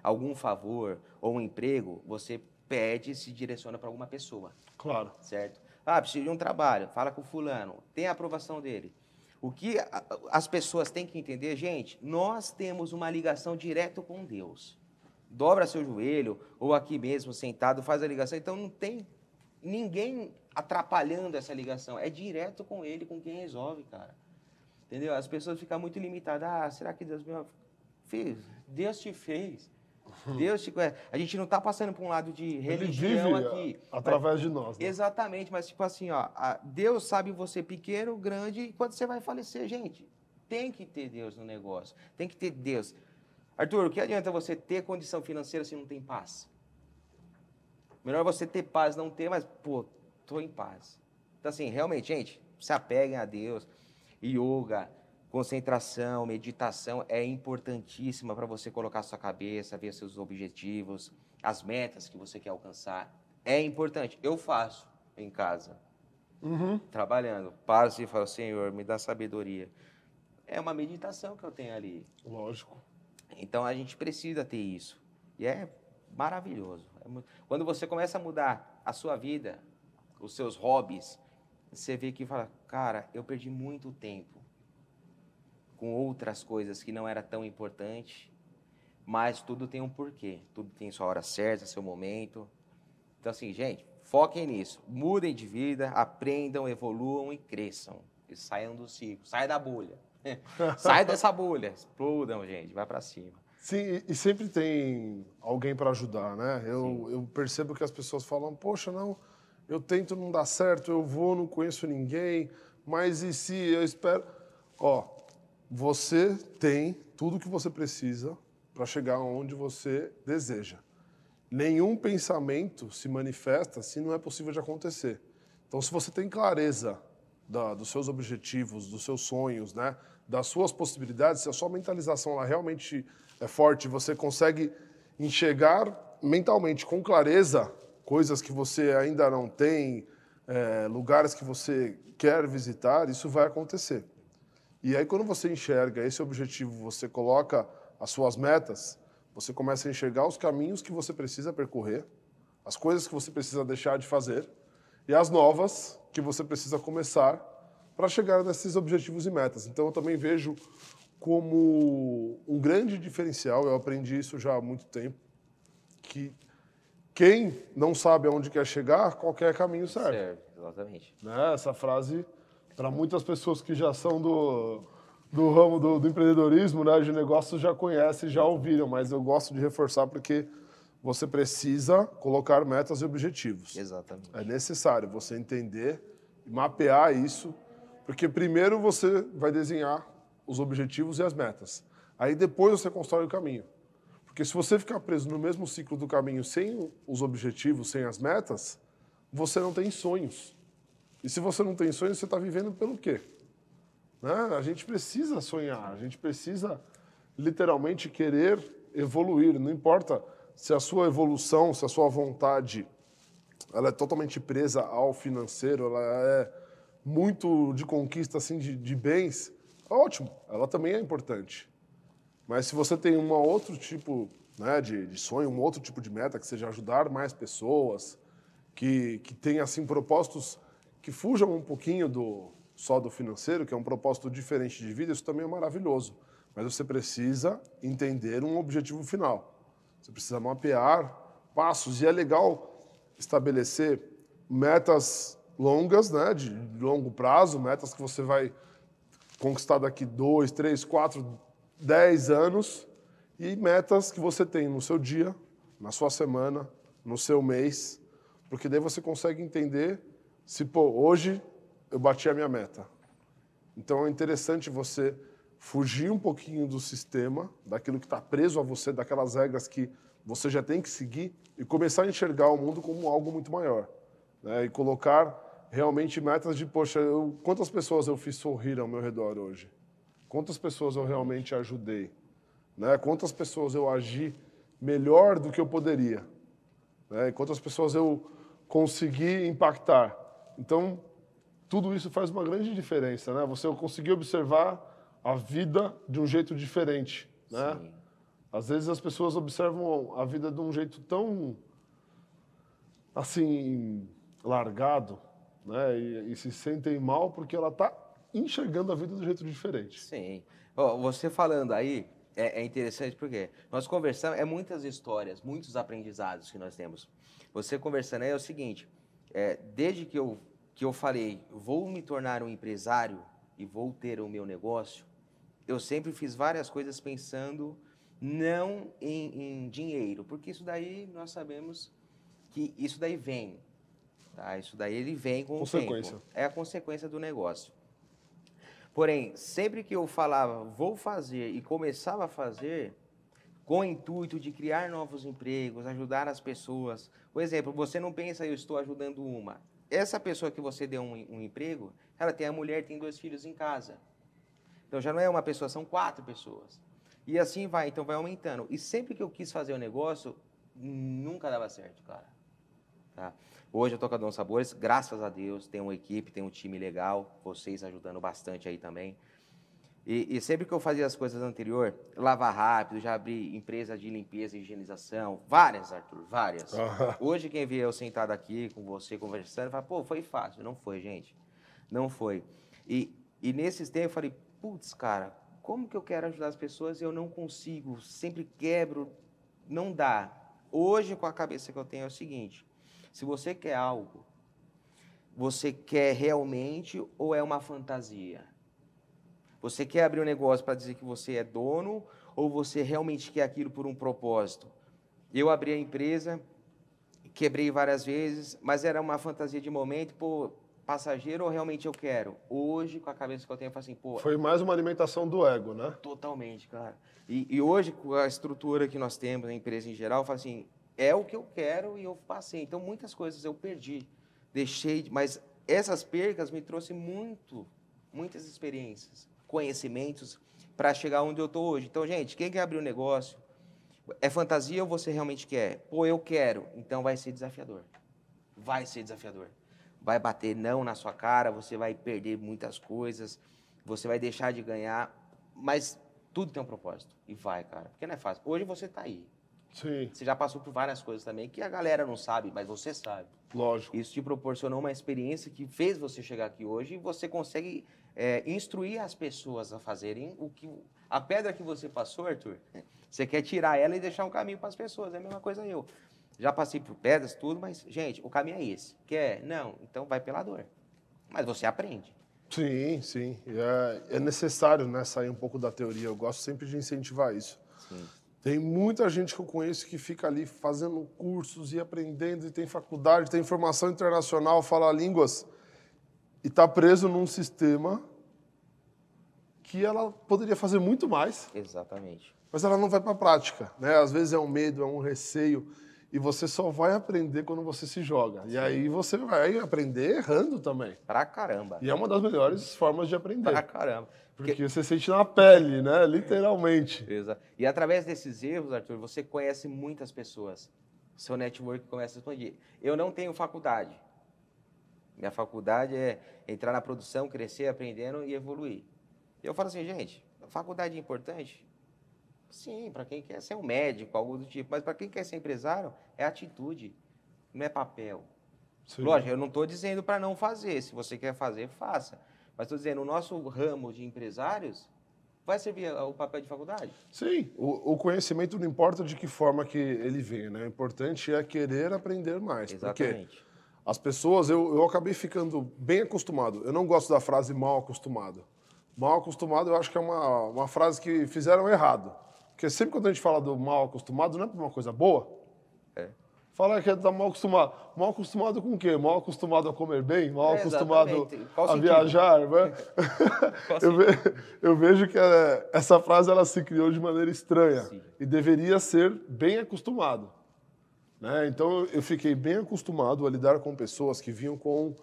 algum favor ou um emprego, você pede se direciona para alguma pessoa. Claro. Certo? Ah, preciso de um trabalho, fala com fulano, tem a aprovação dele. O que as pessoas têm que entender, gente, nós temos uma ligação direta com Deus. Dobra seu joelho ou aqui mesmo sentado, faz a ligação. Então não tem ninguém atrapalhando essa ligação. É direto com ele, com quem resolve, cara. Entendeu? As pessoas ficam muito limitadas. Ah, será que Deus me fez? Deus te fez. Deus te conhece. A gente não está passando por um lado de religião aqui. É, através mas, de nós. Né? Exatamente, mas tipo assim, ó, Deus sabe você pequeno, grande e quando você vai falecer, gente. Tem que ter Deus no negócio. Tem que ter Deus. Arthur, o que adianta você ter condição financeira se não tem paz? Melhor você ter paz, não ter, mas, pô, tô em paz. Então, assim, realmente, gente, se apeguem a Deus. Yoga, concentração, meditação é importantíssima para você colocar sua cabeça, ver seus objetivos, as metas que você quer alcançar. É importante. Eu faço em casa, uhum. trabalhando. Passo e falo, Senhor, me dá sabedoria. É uma meditação que eu tenho ali. Lógico. Então a gente precisa ter isso. E é maravilhoso. Quando você começa a mudar a sua vida, os seus hobbies, você vê que fala, cara, eu perdi muito tempo com outras coisas que não era tão importante, mas tudo tem um porquê, tudo tem sua hora certa, seu momento. Então assim, gente, foquem nisso, mudem de vida, aprendam, evoluam e cresçam. E saiam do ciclo, saiam da bolha. Sai dessa bolha, explodam, gente, vai para cima. Sim, e sempre tem alguém para ajudar, né? Eu, eu percebo que as pessoas falam, poxa, não, eu tento, não dá certo, eu vou, não conheço ninguém, mas e se eu espero... Ó, você tem tudo que você precisa para chegar onde você deseja. Nenhum pensamento se manifesta se não é possível de acontecer. Então, se você tem clareza da, dos seus objetivos, dos seus sonhos, né, das suas possibilidades, se a sua mentalização ela realmente é forte, você consegue enxergar mentalmente com clareza coisas que você ainda não tem, é, lugares que você quer visitar, isso vai acontecer. E aí, quando você enxerga esse objetivo, você coloca as suas metas, você começa a enxergar os caminhos que você precisa percorrer, as coisas que você precisa deixar de fazer e as novas que você precisa começar para chegar nesses objetivos e metas. Então, eu também vejo como um grande diferencial. Eu aprendi isso já há muito tempo, que quem não sabe aonde quer chegar, qualquer caminho serve. Serve, exatamente. Né? Essa frase, para muitas pessoas que já são do, do ramo do, do empreendedorismo, né, de negócios, já conhecem, já ouviram, mas eu gosto de reforçar porque você precisa colocar metas e objetivos. Exatamente. É necessário você entender e mapear isso, porque primeiro você vai desenhar os objetivos e as metas. Aí depois você constrói o caminho. Porque se você ficar preso no mesmo ciclo do caminho sem os objetivos, sem as metas, você não tem sonhos. E se você não tem sonhos, você está vivendo pelo quê? Né? A gente precisa sonhar, a gente precisa literalmente querer evoluir. Não importa se a sua evolução, se a sua vontade, ela é totalmente presa ao financeiro, ela é muito de conquista assim de, de bens. Ótimo, ela também é importante. Mas se você tem um outro tipo né, de, de, sonho, um outro tipo de meta, que seja ajudar mais pessoas, que, que tenha assim, propósitos que fujam um pouquinho do só do financeiro, que é um propósito diferente de vida, isso também é maravilhoso. Mas você precisa entender um objetivo final. Você precisa mapear passos. E é legal estabelecer metas longas, né, de longo prazo, metas que você vai conquistar daqui dois, três, quatro, dez anos e metas que você tem no seu dia, na sua semana, no seu mês, porque daí você consegue entender se, pô, hoje eu bati a minha meta. Então é interessante você fugir um pouquinho do sistema, daquilo que está preso a você, daquelas regras que você já tem que seguir e começar a enxergar o mundo como algo muito maior. Né? E colocar realmente metas de, poxa, eu, quantas pessoas eu fiz sorrir ao meu redor hoje? Quantas pessoas eu realmente ajudei? Né? Quantas pessoas eu agi melhor do que eu poderia? Né? Quantas pessoas eu consegui impactar? Então, tudo isso faz uma grande diferença, né? Você conseguir observar a vida de um jeito diferente, né? Sim. Às vezes as pessoas observam a vida de um jeito tão assim largado, né? E, e se sentem mal porque ela está enxergando a vida de um jeito diferente. Sim. Oh, você falando aí é, é, interessante porque nós conversamos, é muitas histórias, muitos aprendizados que nós temos. Você conversando aí é o seguinte, é, desde que eu, que eu falei, vou me tornar um empresário e vou ter o meu negócio, eu sempre fiz várias coisas pensando não em, em dinheiro, porque isso daí nós sabemos que isso daí vem. Tá? Isso daí ele vem com consequência. o tempo. É a consequência do negócio. Porém, sempre que eu falava vou fazer e começava a fazer, com o intuito de criar novos empregos, ajudar as pessoas. Por exemplo, você não pensa, eu estou ajudando uma. Essa pessoa que você deu um, um emprego, ela tem a mulher, tem dois filhos em casa. Então já não é uma pessoa, são quatro pessoas. E assim vai, então vai aumentando. E sempre que eu quis fazer o um negócio, nunca dava certo, cara. Tá? Hoje eu a Tocador Sabores, graças a Deus, tem uma equipe, tem um time legal, vocês ajudando bastante aí também. E, e, sempre que eu fazia as coisas anterior, lavar rápido, já abri empresa de limpeza e higienização. Várias, Arthur, várias. Hoje, quem vê eu sentado aqui com você, conversando, fala, pô, foi fácil. Não foi, gente. Não foi. E, e nesses tempos eu falei, putz, cara, como que eu quero ajudar as pessoas e eu não consigo? Sempre quebro, não dá. Hoje, com a cabeça que eu tenho, é o seguinte: se você quer algo, você quer realmente ou é uma fantasia? Você quer abrir um negócio para dizer que você é dono ou você realmente quer aquilo por um propósito? Eu abri a empresa, quebrei várias vezes, mas era uma fantasia de momento, pô, passageiro ou realmente eu quero? Hoje, com a cabeça que eu tenho, eu falo assim, pô. Foi mais uma alimentação do ego, né? Totalmente, claro. E, e hoje, com a estrutura que nós temos, a empresa em geral, eu falo assim, é o que eu quero e eu passei. Então, muitas coisas eu perdi, deixei, mas essas percas me trouxeram muito, muitas experiências, conhecimentos para chegar onde eu estou hoje. Então, gente, quem quer abrir um negócio, é fantasia ou você realmente quer? Pô, eu quero, então vai ser desafiador. Vai ser desafiador. Vai bater não na sua cara, você vai perder muitas coisas, você vai deixar de ganhar, mas tudo tem um propósito. E vai, cara, porque não é fácil. Hoje você está aí, Sim. Você já passou por várias coisas também que a galera não sabe, mas você sabe. Lógico. Isso te proporcionou uma experiência que fez você chegar aqui hoje e você consegue é, instruir as pessoas a fazerem o que. A pedra que você passou, Arthur, você quer tirar ela e deixar um caminho para as pessoas. É a mesma coisa eu. Já passei por pedras, tudo, mas, gente, o caminho é esse. Quer? Não, então vai pela dor. Mas você aprende. Sim, sim. É, é necessário né, sair um pouco da teoria. Eu gosto sempre de incentivar isso. Sim. Tem muita gente que eu conheço que fica ali fazendo cursos e aprendendo, e tem faculdade, tem formação internacional, fala línguas, e está preso num sistema que ela poderia fazer muito mais. Exatamente. Mas ela não vai para a prática. Né? Às vezes é um medo, é um receio, e você só vai aprender quando você se joga. Sim. E aí você vai aprender errando também. Pra caramba. E é uma das melhores formas de aprender. Pra caramba. Porque você sente na pele, né? É. Literalmente. Exato. E através desses erros, Arthur, você conhece muitas pessoas. Seu network começa a expandir. Eu não tenho faculdade. Minha faculdade é entrar na produção, crescer, aprendendo e evoluir. Eu falo assim, gente, faculdade é importante? Sim, para quem quer ser um médico, algo do tipo. Mas para quem quer ser empresário, é atitude, não é papel. Sim. Lógico, eu não estou dizendo para não fazer. Se você quer fazer, faça. Mas estou dizendo, o nosso ramo de empresários vai servir o papel de faculdade? Sim, o, o, conhecimento não importa de que forma que ele venha, né? O importante é querer aprender mais. Exatamente. Porque as pessoas, eu, eu acabei ficando bem acostumado. Eu não gosto da frase mal acostumado. Mal acostumado eu acho que é uma, uma frase que fizeram errado. Porque sempre quando a gente fala do mal acostumado, não é para uma coisa boa. Fala que está mal acostumado. Mal acostumado com o quê? Mal acostumado a comer bem? Mal é, acostumado a sentido? viajar? Né? eu, ve eu, vejo que ela, é, essa frase ela se criou de maneira estranha Sim. e deveria ser bem acostumado. Né? Então eu fiquei bem acostumado a lidar com pessoas que vinham com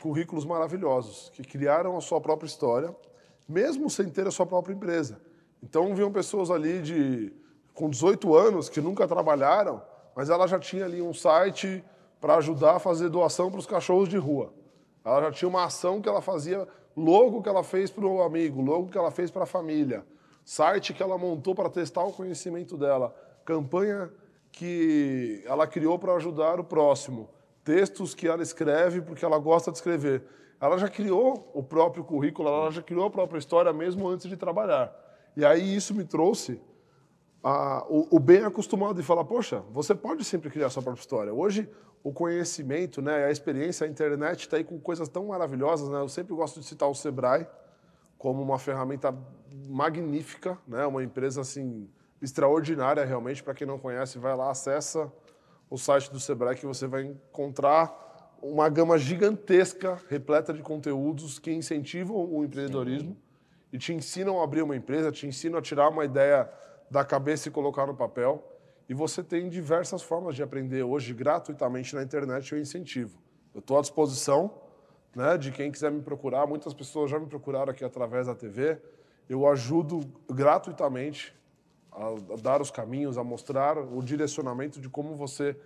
currículos maravilhosos, que criaram a sua própria história, mesmo sem ter a sua própria empresa. Então vinham pessoas ali de com 18 anos que nunca trabalharam mas ela já tinha ali um site para ajudar a fazer doação para os cachorros de rua. Ela já tinha uma ação que ela fazia, logo que ela fez para o amigo, logo que ela fez para a família, site que ela montou para testar o conhecimento dela, campanha que ela criou para ajudar o próximo, textos que ela escreve porque ela gosta de escrever. Ela já criou o próprio currículo, ela já criou a própria história mesmo antes de trabalhar. E aí isso me trouxe o, o, bem é acostumado de falar, poxa, você pode sempre criar sua própria história. Hoje, o conhecimento, né, a experiência, a internet está aí com coisas tão maravilhosas. Né? Eu sempre gosto de citar o Sebrae como uma ferramenta magnífica, né? uma empresa assim extraordinária realmente. Para quem não conhece, vai lá, acessa o site do Sebrae que você vai encontrar uma gama gigantesca, repleta de conteúdos que incentivam o empreendedorismo Sim. e te ensinam a abrir uma empresa, te ensinam a tirar uma ideia da cabeça e colocar no papel. E você tem diversas formas de aprender hoje gratuitamente na internet, eu incentivo. Eu estou à disposição né, de quem quiser me procurar. Muitas pessoas já me procuraram aqui através da TV. Eu ajudo gratuitamente a dar os caminhos, a mostrar o direcionamento de como você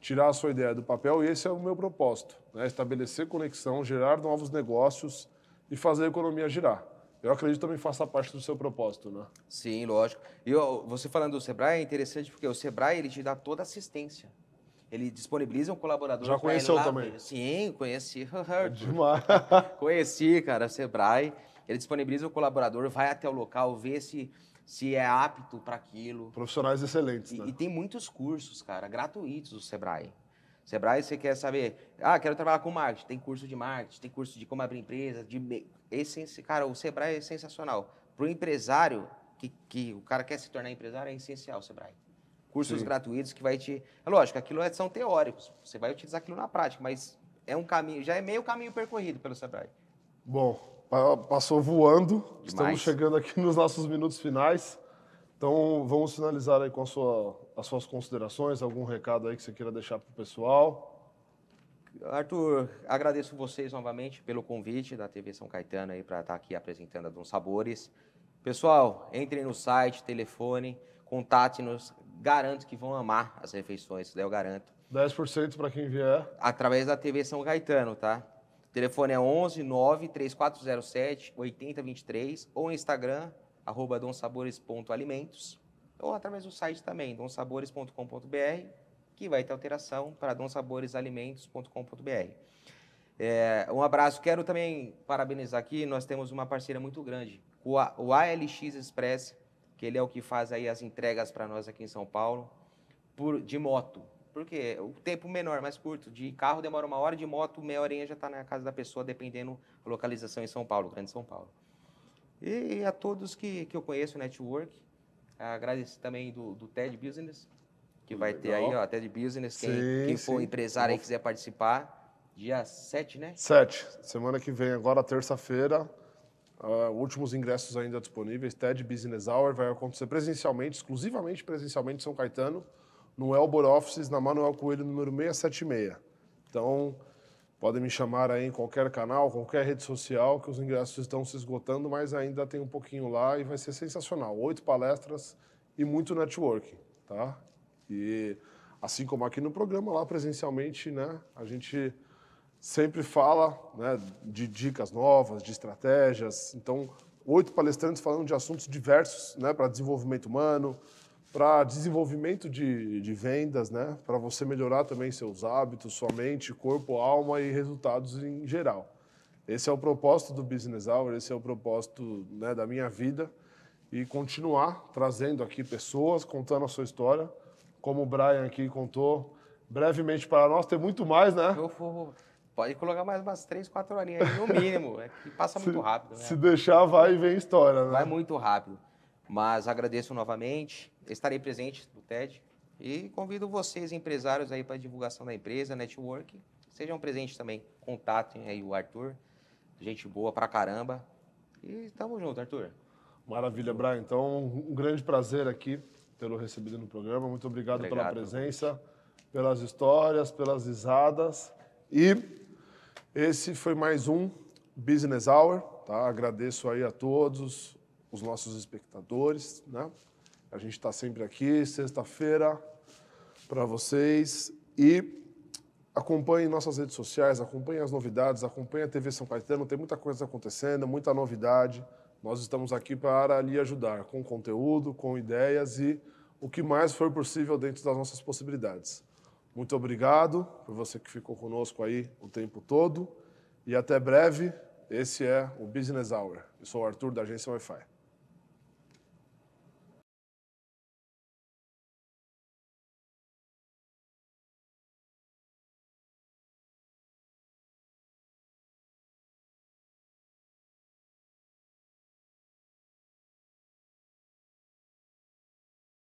tirar a sua ideia do papel. E esse é o meu propósito: né? estabelecer conexão, gerar novos negócios e fazer a economia girar. Eu acredito também faça parte do seu propósito, né? Sim, lógico. E ó, você falando do Sebrae é interessante porque o Sebrae ele te dá toda a assistência. Ele disponibiliza um colaborador. Já conheceu lá... também? Sim, conheci. É demais. conheci, cara, Sebrae. Ele disponibiliza o colaborador, vai até o local, vê se, se é apto para aquilo. Profissionais excelentes. E, né? e tem muitos cursos, cara, gratuitos do Sebrae. Sebrae, você quer saber, ah, quero trabalhar com marketing, tem curso de marketing, tem curso de como abrir empresa, de esse, cara, o Sebrae é sensacional. Para o empresário, que, que o cara quer se tornar empresário, é essencial o Sebrae. Cursos Sim. gratuitos que vai te... É lógico, aquilo é, são teóricos, você vai utilizar aquilo na prática, mas é um caminho, já é meio caminho percorrido pelo Sebrae. Bom, passou voando, Demais. estamos chegando aqui nos nossos minutos finais. Então, vamos finalizar aí com sua, as suas considerações, algum recado aí que você queira deixar para o pessoal. Arthur, agradeço vocês novamente pelo convite da TV São Caetano aí para estar tá aqui apresentando a Sabores. Pessoal, entrem no site, telefone, contate-nos, garanto que vão amar as refeições, isso né? eu garanto. 10% para quem vier. Através da TV São Caetano, tá? O telefone é 11 9 3407 8023 ou Instagram arroba donsabores.alimentos ou através do site também, donsabores.com.br, que vai ter alteração para donsaboresalimentos.com.br. É, um abraço. Quero também parabenizar aqui, nós temos uma parceira muito grande, o, A, o ALX Express, que ele é o que faz aí as entregas para nós aqui em São Paulo, por, de moto. Porque o tempo menor, mais curto, de carro demora uma hora, de moto meia horinha já está na casa da pessoa, dependendo da localização em São Paulo, Grande São Paulo. E, a todos que, que eu conheço, Network. agradeço também do, do TED Business, que vai Legal. ter aí, ó, TED Business. Quem, sim, quem for empresário e quiser participar, dia 7, né? 7. Semana que vem, agora terça-feira. Uh, últimos ingressos ainda disponíveis. TED Business Hour vai acontecer presencialmente, exclusivamente presencialmente em São Caetano, no Elbor Offices, na Manuel Coelho, número 676. Então, Podem me chamar aí em qualquer canal, qualquer rede social, que os ingressos estão se esgotando, mas ainda tem um pouquinho lá e vai ser sensacional. Oito palestras e muito networking, tá? E assim como aqui no programa, lá presencialmente, né? A gente sempre fala né, de dicas novas, de estratégias. Então, oito palestrantes falando de assuntos diversos, né? Para desenvolvimento humano, para desenvolvimento de, de, vendas, né? para você melhorar também seus hábitos, sua mente, corpo, alma e resultados em geral. Esse é o propósito do Business Hour, esse é o propósito né, da minha vida e continuar trazendo aqui pessoas, contando a sua história, como o Brian aqui contou brevemente para nós. Tem muito mais, né? Eu vou... Pode colocar mais umas três, quatro horinhas aí, no mínimo. É que passa muito se, rápido. Né? Se deixar, vai e vem história, né? Vai muito rápido. Mas agradeço novamente estarei presente do TED e convido vocês, empresários, aí para divulgação da empresa, network. Sejam presentes também, contatem aí o Arthur, gente boa pra caramba. E tamo junto, Arthur. Maravilha, Brian. Então, um grande prazer aqui tê-lo recebido no programa. Muito obrigado, obrigado pela presença, pelas histórias, pelas risadas. E esse foi mais um Business Hour. Tá? Agradeço aí a todos os nossos espectadores. Né? A gente está sempre aqui, sexta-feira, para vocês. E acompanhe nossas redes sociais, acompanhe as novidades, acompanhe a TV São Caetano. Tem muita coisa acontecendo, muita novidade. Nós estamos aqui para lhe ajudar com conteúdo, com ideias e o que mais for possível dentro das nossas possibilidades. Muito obrigado por você que ficou conosco aí o tempo todo e até breve. Esse é o Business Hour. Eu sou o Arthur da agência Wi-Fi.